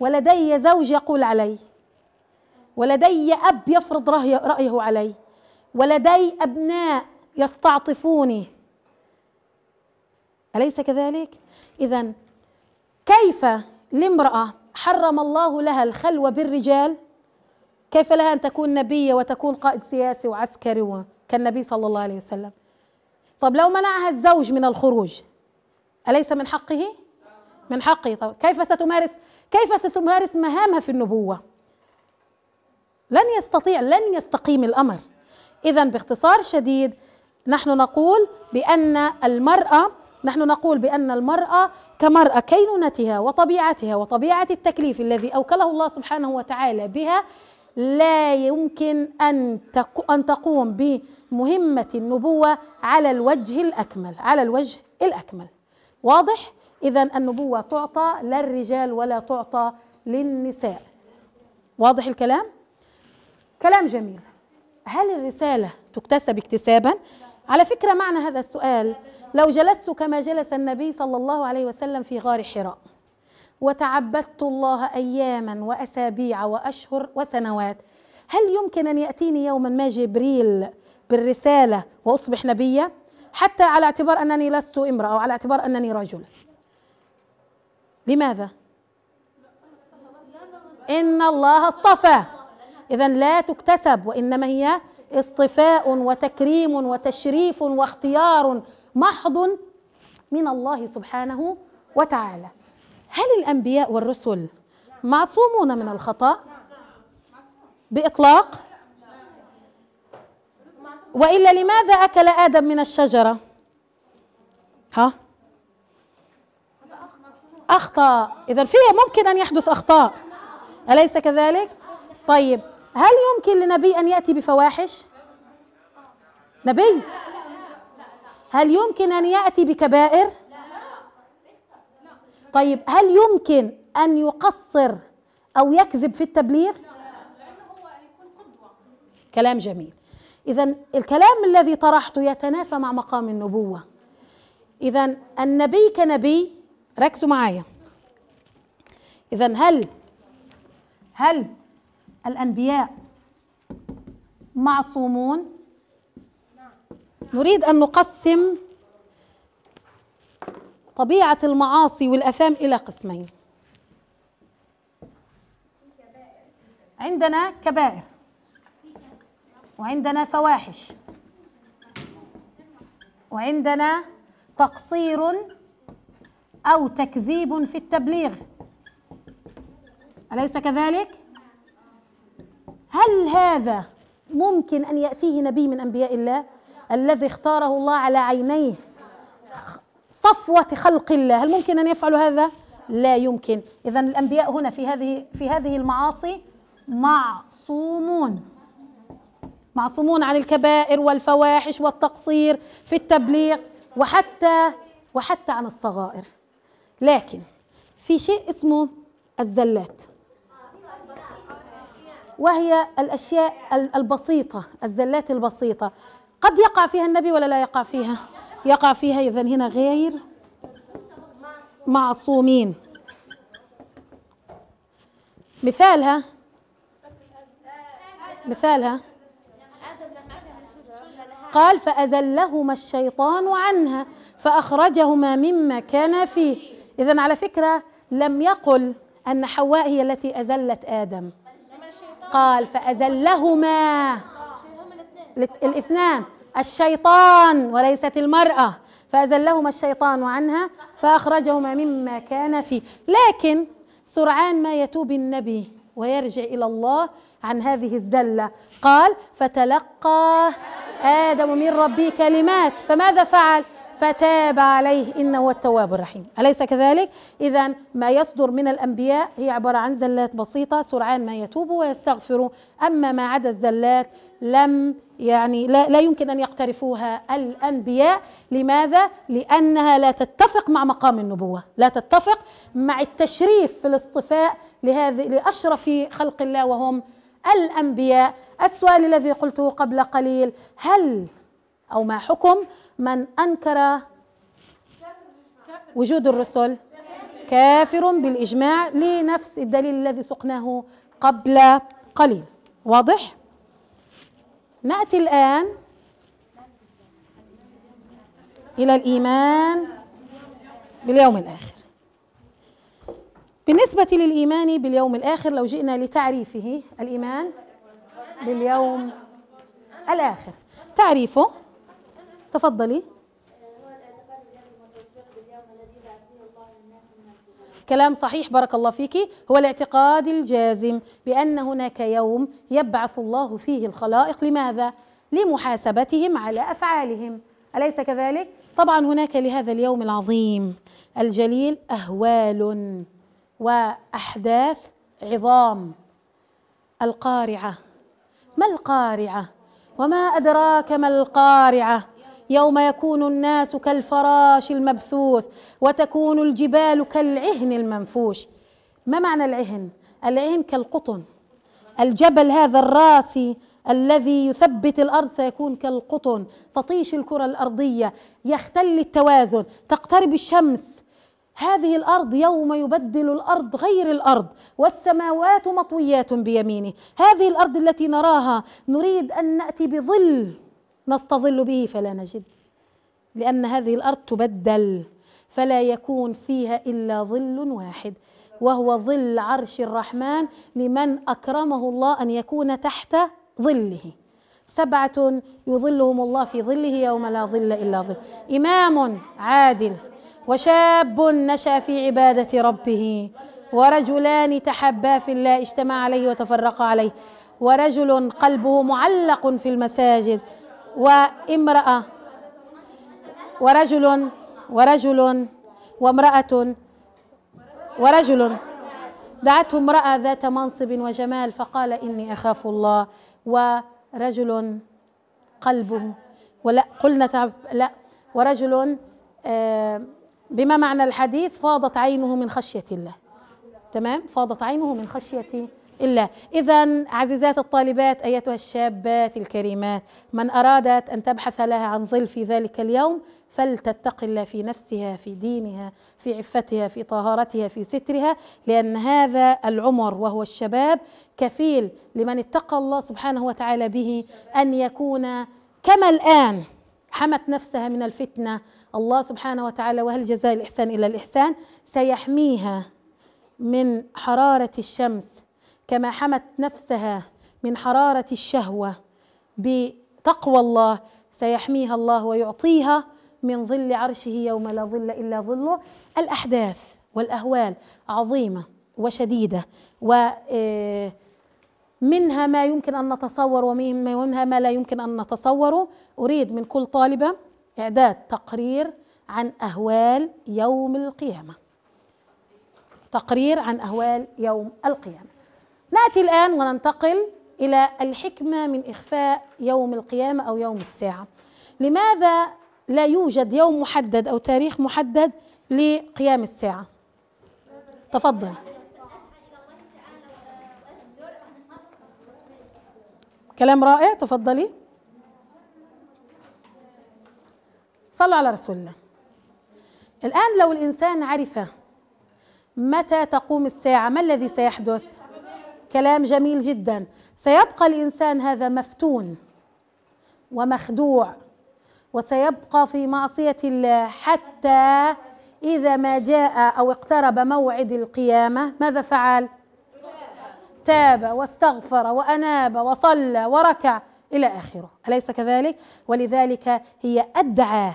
ولدي زوج يقول علي ولدي أب يفرض رأيه علي ولدي أبناء يستعطفوني أليس كذلك؟ إذا كيف لامرأة حرم الله لها الخلوة بالرجال كيف لها أن تكون نبية وتكون قائد سياسي وعسكري كالنبي صلى الله عليه وسلم طب لو منعها الزوج من الخروج أليس من حقه؟ من حقه طب كيف ستمارس كيف ستمارس مهامها في النبوة؟ لن يستطيع لن يستقيم الأمر إذا باختصار شديد نحن نقول بأن المرأة نحن نقول بأن المرأة كمرأة كينونتها وطبيعتها وطبيعة التكليف الذي أوكله الله سبحانه وتعالى بها لا يمكن أن أن تقوم بمهمة النبوة على الوجه الأكمل على الوجه الأكمل واضح اذا النبوه تعطى للرجال ولا تعطى للنساء واضح الكلام كلام جميل هل الرساله تكتسب اكتسابا على فكره معنى هذا السؤال لو جلست كما جلس النبي صلى الله عليه وسلم في غار حراء وتعبدت الله اياما واسابيع واشهر وسنوات هل يمكن ان ياتيني يوما ما جبريل بالرساله واصبح نبيا حتى على اعتبار انني لست امراه او على اعتبار انني رجل لماذا ان الله اصطفى اذا لا تكتسب وانما هي اصطفاء وتكريم وتشريف واختيار محض من الله سبحانه وتعالى هل الانبياء والرسل معصومون من الخطا باطلاق والا لماذا اكل ادم من الشجره ها اخطا اذا فيه ممكن ان يحدث اخطاء اليس كذلك طيب هل يمكن لنبي ان ياتي بفواحش نبي هل يمكن ان ياتي بكبائر طيب هل يمكن ان يقصر او يكذب في التبليغ كلام جميل إذا الكلام الذي طرحته يتنافى مع مقام النبوة إذا النبي كنبي ركزوا معايا إذا هل هل الأنبياء معصومون نريد أن نقسم طبيعة المعاصي والأثام إلى قسمين عندنا كبائر وعندنا فواحش وعندنا تقصير أو تكذيب في التبليغ أليس كذلك؟ هل هذا ممكن أن يأتيه نبي من أنبياء الله الذي اختاره الله على عينيه صفوة خلق الله هل ممكن أن يفعل هذا؟ لا يمكن إذا الأنبياء هنا في هذه في هذه المعاصي معصومون معصومون عن الكبائر والفواحش والتقصير في التبليغ وحتى وحتى عن الصغائر لكن في شيء اسمه الزلات وهي الاشياء البسيطه الزلات البسيطه قد يقع فيها النبي ولا لا يقع فيها يقع فيها اذا هنا غير معصومين مثالها مثالها قال فأزلهما الشيطان عنها فأخرجهما مما كان فيه إذا على فكرة لم يقل أن حواء هي التي أزلت آدم قال فأزلهما الاثنان الشيطان وليست المرأة فأزلهما الشيطان عنها فأخرجهما مما كان فيه لكن سرعان ما يتوب النبي ويرجع إلى الله عن هذه الزلة قال فتلقى آدم من ربه كلمات فماذا فعل فتاب عليه إنه هو التواب الرحيم أليس كذلك؟ إذا ما يصدر من الأنبياء هي عبارة عن زلات بسيطة سرعان ما يتوبوا ويستغفروا أما ما عدا الزلات لم يعني لا, لا يمكن أن يقترفوها الأنبياء لماذا؟ لأنها لا تتفق مع مقام النبوة لا تتفق مع التشريف في الاصطفاء لهذه لأشرف خلق الله وهم الأنبياء السؤال الذي قلته قبل قليل هل أو ما حكم من أنكر وجود الرسل كافر بالإجماع لنفس الدليل الذي سقناه قبل قليل واضح؟ نأتي الآن إلى الإيمان باليوم الآخر بالنسبة للإيمان باليوم الآخر لو جئنا لتعريفه الإيمان باليوم الآخر تعريفه تفضلي كلام صحيح بارك الله فيك هو الاعتقاد الجازم بأن هناك يوم يبعث الله فيه الخلائق لماذا؟ لمحاسبتهم على أفعالهم أليس كذلك؟ طبعا هناك لهذا اليوم العظيم الجليل أهوال واحداث عظام القارعه ما القارعه وما ادراك ما القارعه يوم يكون الناس كالفراش المبثوث وتكون الجبال كالعهن المنفوش ما معنى العهن العهن كالقطن الجبل هذا الراسي الذي يثبت الارض سيكون كالقطن تطيش الكره الارضيه يختل التوازن تقترب الشمس هذه الارض يوم يبدل الارض غير الارض والسماوات مطويات بيمينه هذه الارض التي نراها نريد ان ناتي بظل نستظل به فلا نجد لان هذه الارض تبدل فلا يكون فيها الا ظل واحد وهو ظل عرش الرحمن لمن اكرمه الله ان يكون تحت ظله سبعه يظلهم الله في ظله يوم لا ظل الا ظل امام عادل وشاب نشا في عباده ربه ورجلان تحبا في الله اجتمع عليه وتفرقا عليه ورجل قلبه معلق في المساجد وامراه ورجل ورجل وامراه ورجل دعته امراه ذات منصب وجمال فقال اني اخاف الله ورجل قلبه ولا قلنا تعب لا ورجل آه بما معنى الحديث فاضت عينه من خشية الله تمام فاضت عينه من خشية الله إذا عزيزات الطالبات أيتها الشابات الكريمات من أرادت أن تبحث لها عن ظل في ذلك اليوم فلتتق الله في نفسها في دينها في عفتها في طهارتها في سترها لأن هذا العمر وهو الشباب كفيل لمن اتقى الله سبحانه وتعالى به أن يكون كما الآن حمت نفسها من الفتنة الله سبحانه وتعالى وهل جزاء الإحسان إلا الإحسان سيحميها من حرارة الشمس كما حمت نفسها من حرارة الشهوة بتقوى الله سيحميها الله ويعطيها من ظل عرشه يوم لا ظل إلا ظله الأحداث والأهوال عظيمة وشديدة و آه، منها ما يمكن أن نتصور ومنها ما لا يمكن أن نتصوره أريد من كل طالبة إعداد تقرير عن أهوال يوم القيامة تقرير عن أهوال يوم القيامة نأتي الآن وننتقل إلى الحكمة من إخفاء يوم القيامة أو يوم الساعة لماذا لا يوجد يوم محدد أو تاريخ محدد لقيام الساعة تفضل كلام رائع تفضلي صلى على رسول الله الآن لو الإنسان عرف متى تقوم الساعة ما الذي سيحدث كلام جميل جدا سيبقى الإنسان هذا مفتون ومخدوع وسيبقى في معصية الله حتى إذا ما جاء أو اقترب موعد القيامة ماذا فعل؟ تاب واستغفر واناب وصلى وركع الى اخره اليس كذلك ولذلك هي ادعى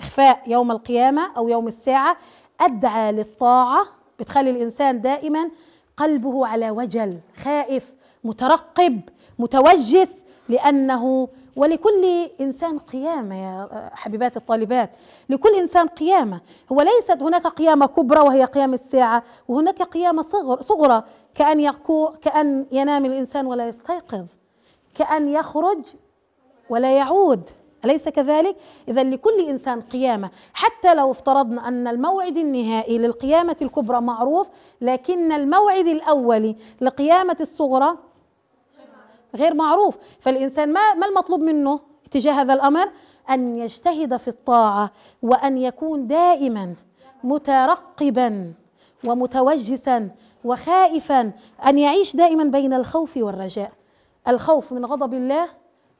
اخفاء يوم القيامه او يوم الساعه ادعى للطاعه بتخلي الانسان دائما قلبه على وجل خائف مترقب متوجس لانه ولكل انسان قيامه يا حبيبات الطالبات لكل انسان قيامه هو ليست هناك قيامه كبرى وهي قيام الساعه وهناك قيامه صغر صغرى كأن, يقو كأن ينام الإنسان ولا يستيقظ كأن يخرج ولا يعود أليس كذلك؟ إذا لكل إنسان قيامة حتى لو افترضنا أن الموعد النهائي للقيامة الكبرى معروف لكن الموعد الأولي لقيامة الصغرى غير معروف فالإنسان ما, ما المطلوب منه تجاه هذا الأمر؟ أن يجتهد في الطاعة وأن يكون دائما مترقبا ومتوجسا وخائفا ان يعيش دائما بين الخوف والرجاء الخوف من غضب الله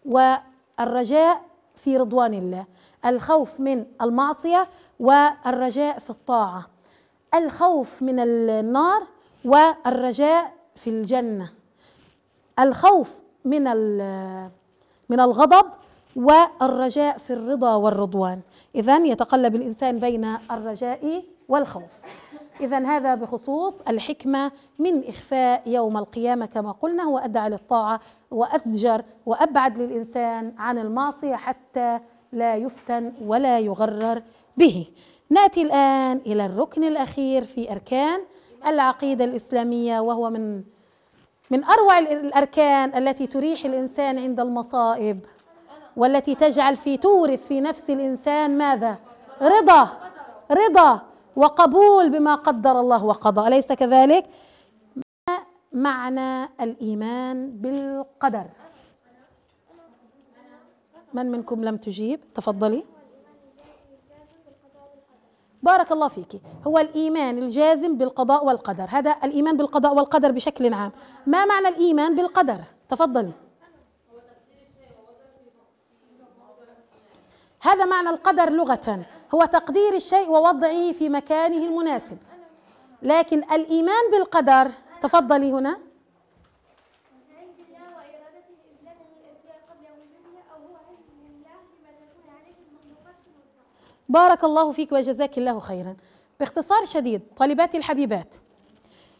والرجاء في رضوان الله الخوف من المعصيه والرجاء في الطاعه الخوف من النار والرجاء في الجنه الخوف من من الغضب والرجاء في الرضا والرضوان اذا يتقلب الانسان بين الرجاء والخوف إذا هذا بخصوص الحكمة من إخفاء يوم القيامة كما قلنا هو أدعى للطاعة وأزجر وأبعد للإنسان عن المعصية حتى لا يفتن ولا يغرر به ناتي الان الى الركن الاخير في اركان العقيده الاسلاميه وهو من من اروع الاركان التي تريح الانسان عند المصائب والتي تجعل في تورث في نفس الانسان ماذا رضا رضا وقبول بما قدر الله وقضى أليس كذلك؟ ما معنى الإيمان بالقدر؟ من منكم لم تجيب؟ تفضلي بارك الله فيك هو الإيمان الجازم بالقضاء والقدر هذا الإيمان بالقضاء والقدر بشكل عام ما معنى الإيمان بالقدر؟ تفضلي هذا معنى القدر لغة هو تقدير الشيء ووضعه في مكانه المناسب لكن الإيمان بالقدر تفضلي هنا بارك الله فيك وجزاك الله خيرا باختصار شديد طالباتي الحبيبات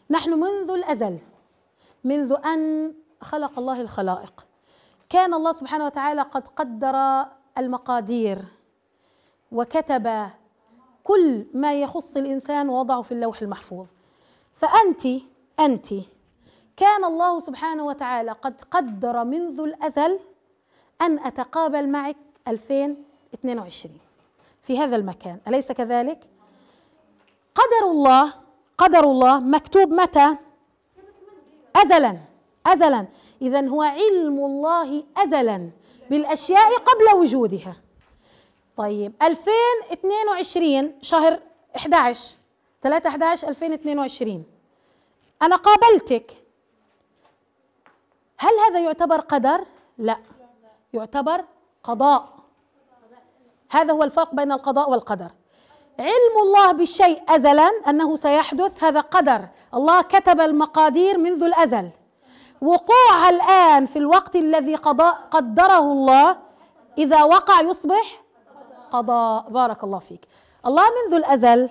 نحن منذ الأزل منذ أن خلق الله الخلائق كان الله سبحانه وتعالى قد قدر المقادير وكتب كل ما يخص الانسان ووضعه في اللوح المحفوظ فانت انت كان الله سبحانه وتعالى قد قدر منذ الازل ان اتقابل معك 2022 في هذا المكان اليس كذلك قدر الله قدر الله مكتوب متى ازلا ازلا اذا هو علم الله ازلا بالاشياء قبل وجودها طيب 2022 شهر 11 3 11 2022 انا قابلتك هل هذا يعتبر قدر لا يعتبر قضاء هذا هو الفرق بين القضاء والقدر علم الله بالشيء أزلا أنه سيحدث هذا قدر الله كتب المقادير منذ الأزل وقوعها الآن في الوقت الذي قضاء قدره الله إذا وقع يصبح قضاء بارك الله فيك الله منذ الأزل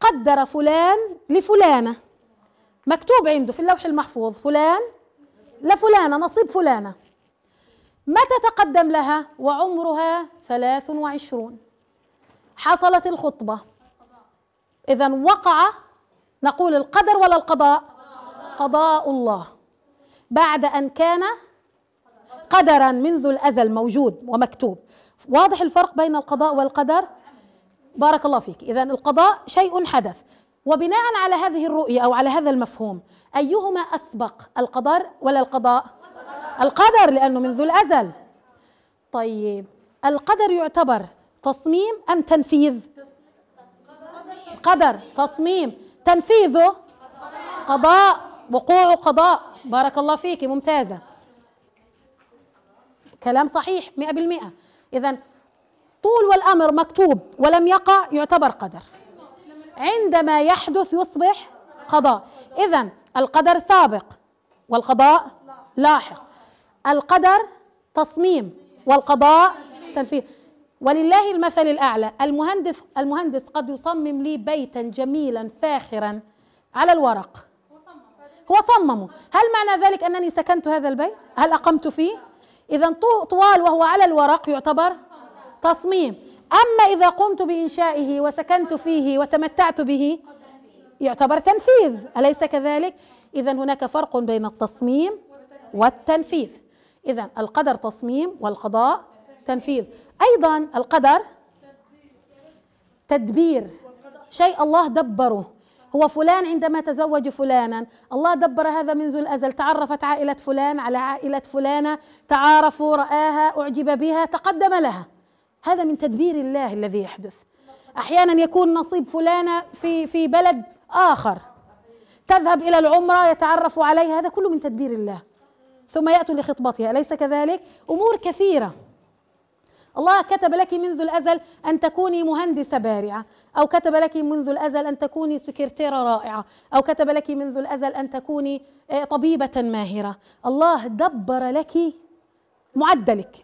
قدر فلان لفلانة مكتوب عنده في اللوح المحفوظ فلان لفلانة نصيب فلانة متى تقدم لها وعمرها ثلاث وعشرون حصلت الخطبة إذا وقع نقول القدر ولا القضاء قضاء الله بعد أن كان قدرا منذ الأزل موجود ومكتوب واضح الفرق بين القضاء والقدر بارك الله فيك اذا القضاء شيء حدث وبناء على هذه الرؤيه او على هذا المفهوم ايهما اسبق القدر ولا القضاء القدر لانه منذ الازل طيب القدر يعتبر تصميم ام تنفيذ قدر تصميم تنفيذه قضاء وقوعه قضاء بارك الله فيك ممتازه كلام صحيح مئة بالمئة إذا طول والأمر مكتوب ولم يقع يعتبر قدر عندما يحدث يصبح قضاء إذا القدر سابق والقضاء لاحق القدر تصميم والقضاء تنفيذ ولله المثل الأعلى المهندس المهندس قد يصمم لي بيتا جميلا فاخرا على الورق هو صممه هل معنى ذلك أنني سكنت هذا البيت؟ هل أقمت فيه؟ إذا طوال وهو على الورق يعتبر تصميم أما إذا قمت بإنشائه وسكنت فيه وتمتعت به يعتبر تنفيذ أليس كذلك؟ إذا هناك فرق بين التصميم والتنفيذ إذا القدر تصميم والقضاء تنفيذ أيضا القدر تدبير شيء الله دبره هو فلان عندما تزوج فلانا الله دبر هذا منذ الأزل تعرفت عائلة فلان على عائلة فلانة تعارفوا رآها أعجب بها تقدم لها هذا من تدبير الله الذي يحدث أحيانا يكون نصيب فلانة في, في بلد آخر تذهب إلى العمرة يتعرف عليها هذا كله من تدبير الله ثم يأتوا لخطبتها أليس كذلك؟ أمور كثيرة الله كتب لك منذ الازل ان تكوني مهندسه بارعه او كتب لك منذ الازل ان تكوني سكرتيره رائعه او كتب لك منذ الازل ان تكوني آه، طبيبه ماهره الله دبر لك معدلك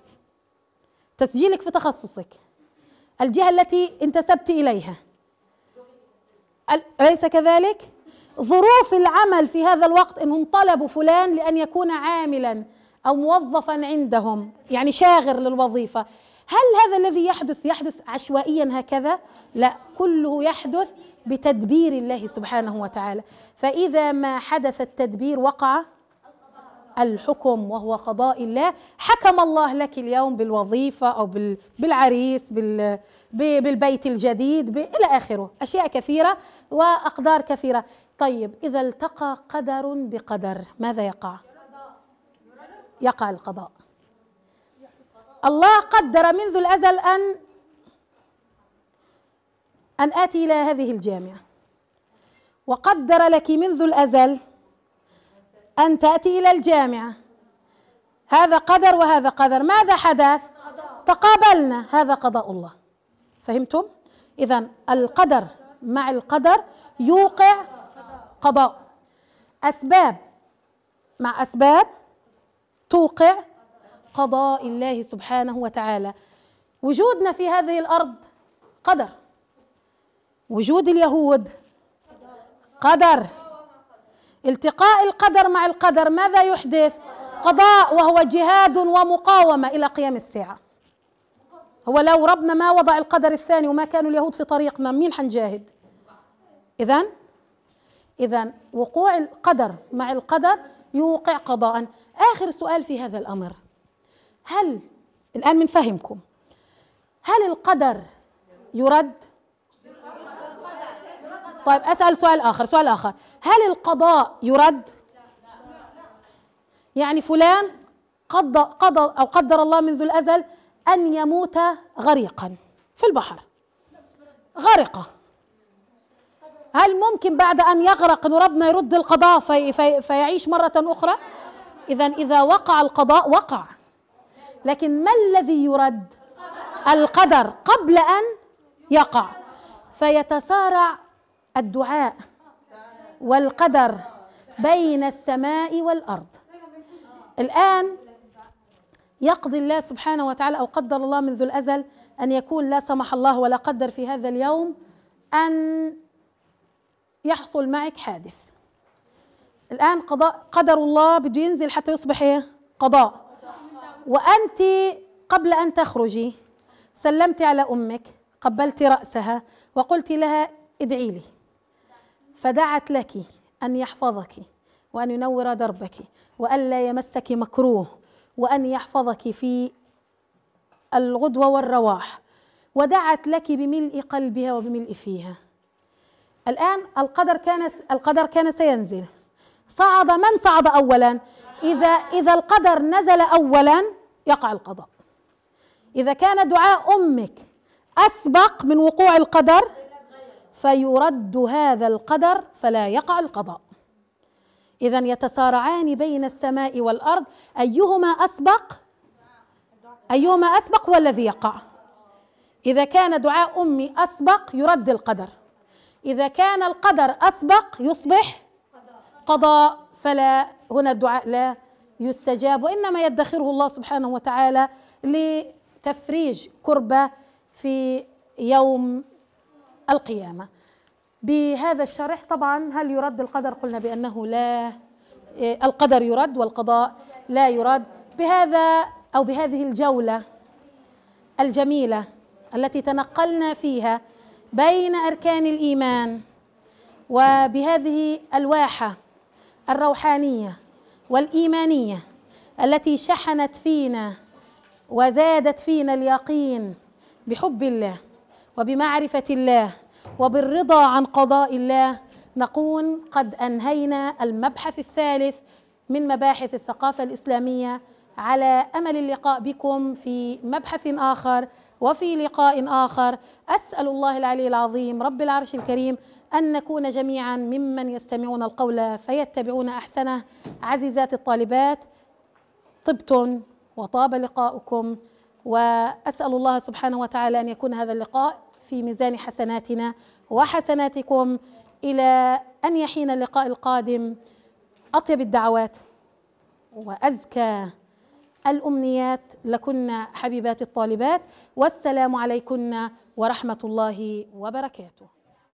تسجيلك في تخصصك الجهه التي انتسبت اليها اليس كذلك ظروف العمل في هذا الوقت انهم طلبوا فلان لان يكون عاملا او موظفا عندهم يعني شاغر للوظيفه هل هذا الذي يحدث يحدث عشوائيا هكذا لا كله يحدث بتدبير الله سبحانه وتعالى فاذا ما حدث التدبير وقع الحكم وهو قضاء الله حكم الله لك اليوم بالوظيفة أو بالعريس بالبيت الجديد إلى آخره أشياء كثيرة وأقدار كثيرة طيب إذا التقى قدر بقدر ماذا يقع؟ يقع القضاء الله قدر منذ الأزل أن أن آتي إلى هذه الجامعة وقدر لك منذ الأزل أن تأتي إلى الجامعة هذا قدر وهذا قدر ماذا حدث؟ تقابلنا هذا قضاء الله فهمتم؟ إذا القدر مع القدر يوقع قضاء أسباب مع أسباب توقع قضاء الله سبحانه وتعالى وجودنا في هذه الارض قدر وجود اليهود قدر التقاء القدر مع القدر ماذا يحدث قضاء وهو جهاد ومقاومه الى قيام الساعه هو لو ربنا ما وضع القدر الثاني وما كانوا اليهود في طريقنا مين حنجاهد اذا اذا وقوع القدر مع القدر يوقع قضاء اخر سؤال في هذا الامر هل الآن من فهمكم هل القدر يرد طيب أسأل سؤال آخر سؤال آخر هل القضاء يرد يعني فلان قضى قضى أو قدر الله منذ الأزل أن يموت غريقا في البحر غرقة هل ممكن بعد أن يغرق ربنا يرد القضاء في في فيعيش مرة أخرى إذا إذا وقع القضاء وقع لكن ما الذي يرد القدر قبل ان يقع فيتسارع الدعاء والقدر بين السماء والارض الان يقضي الله سبحانه وتعالى او قدر الله منذ الازل ان يكون لا سمح الله ولا قدر في هذا اليوم ان يحصل معك حادث الان قضاء قدر الله بده ينزل حتى يصبح ايه قضاء وأنت قبل أن تخرجي سلمت على أمك قبلت رأسها وقلت لها ادعي لي فدعت لك أن يحفظك وأن ينور دربك وألا يمسك مكروه وأن يحفظك في الغدوة والرواح ودعت لك بملء قلبها وبملء فيها الآن القدر كان القدر كان سينزل صعد من صعد أولا إذا إذا القدر نزل أولا يقع القضاء إذا كان دعاء أمك أسبق من وقوع القدر فيرد هذا القدر فلا يقع القضاء إذا يتسارعان بين السماء والأرض أيهما أسبق أيهما أسبق والذي يقع إذا كان دعاء أمي أسبق يرد القدر إذا كان القدر أسبق يصبح قضاء فلا هنا الدعاء لا يستجاب وإنما يدخره الله سبحانه وتعالى لتفريج كربة في يوم القيامة بهذا الشرح طبعا هل يرد القدر قلنا بأنه لا القدر يرد والقضاء لا يرد بهذا أو بهذه الجولة الجميلة التي تنقلنا فيها بين أركان الإيمان وبهذه الواحة الروحانية والايمانيه التي شحنت فينا وزادت فينا اليقين بحب الله وبمعرفه الله وبالرضا عن قضاء الله نكون قد انهينا المبحث الثالث من مباحث الثقافه الاسلاميه على امل اللقاء بكم في مبحث اخر وفي لقاء اخر اسال الله العلي العظيم رب العرش الكريم أن نكون جميعا ممن يستمعون القول فيتبعون أحسنه عزيزات الطالبات طبتم وطاب لقاؤكم وأسأل الله سبحانه وتعالى أن يكون هذا اللقاء في ميزان حسناتنا وحسناتكم إلى أن يحين اللقاء القادم أطيب الدعوات وأزكى الأمنيات لكن حبيبات الطالبات والسلام عليكن ورحمة الله وبركاته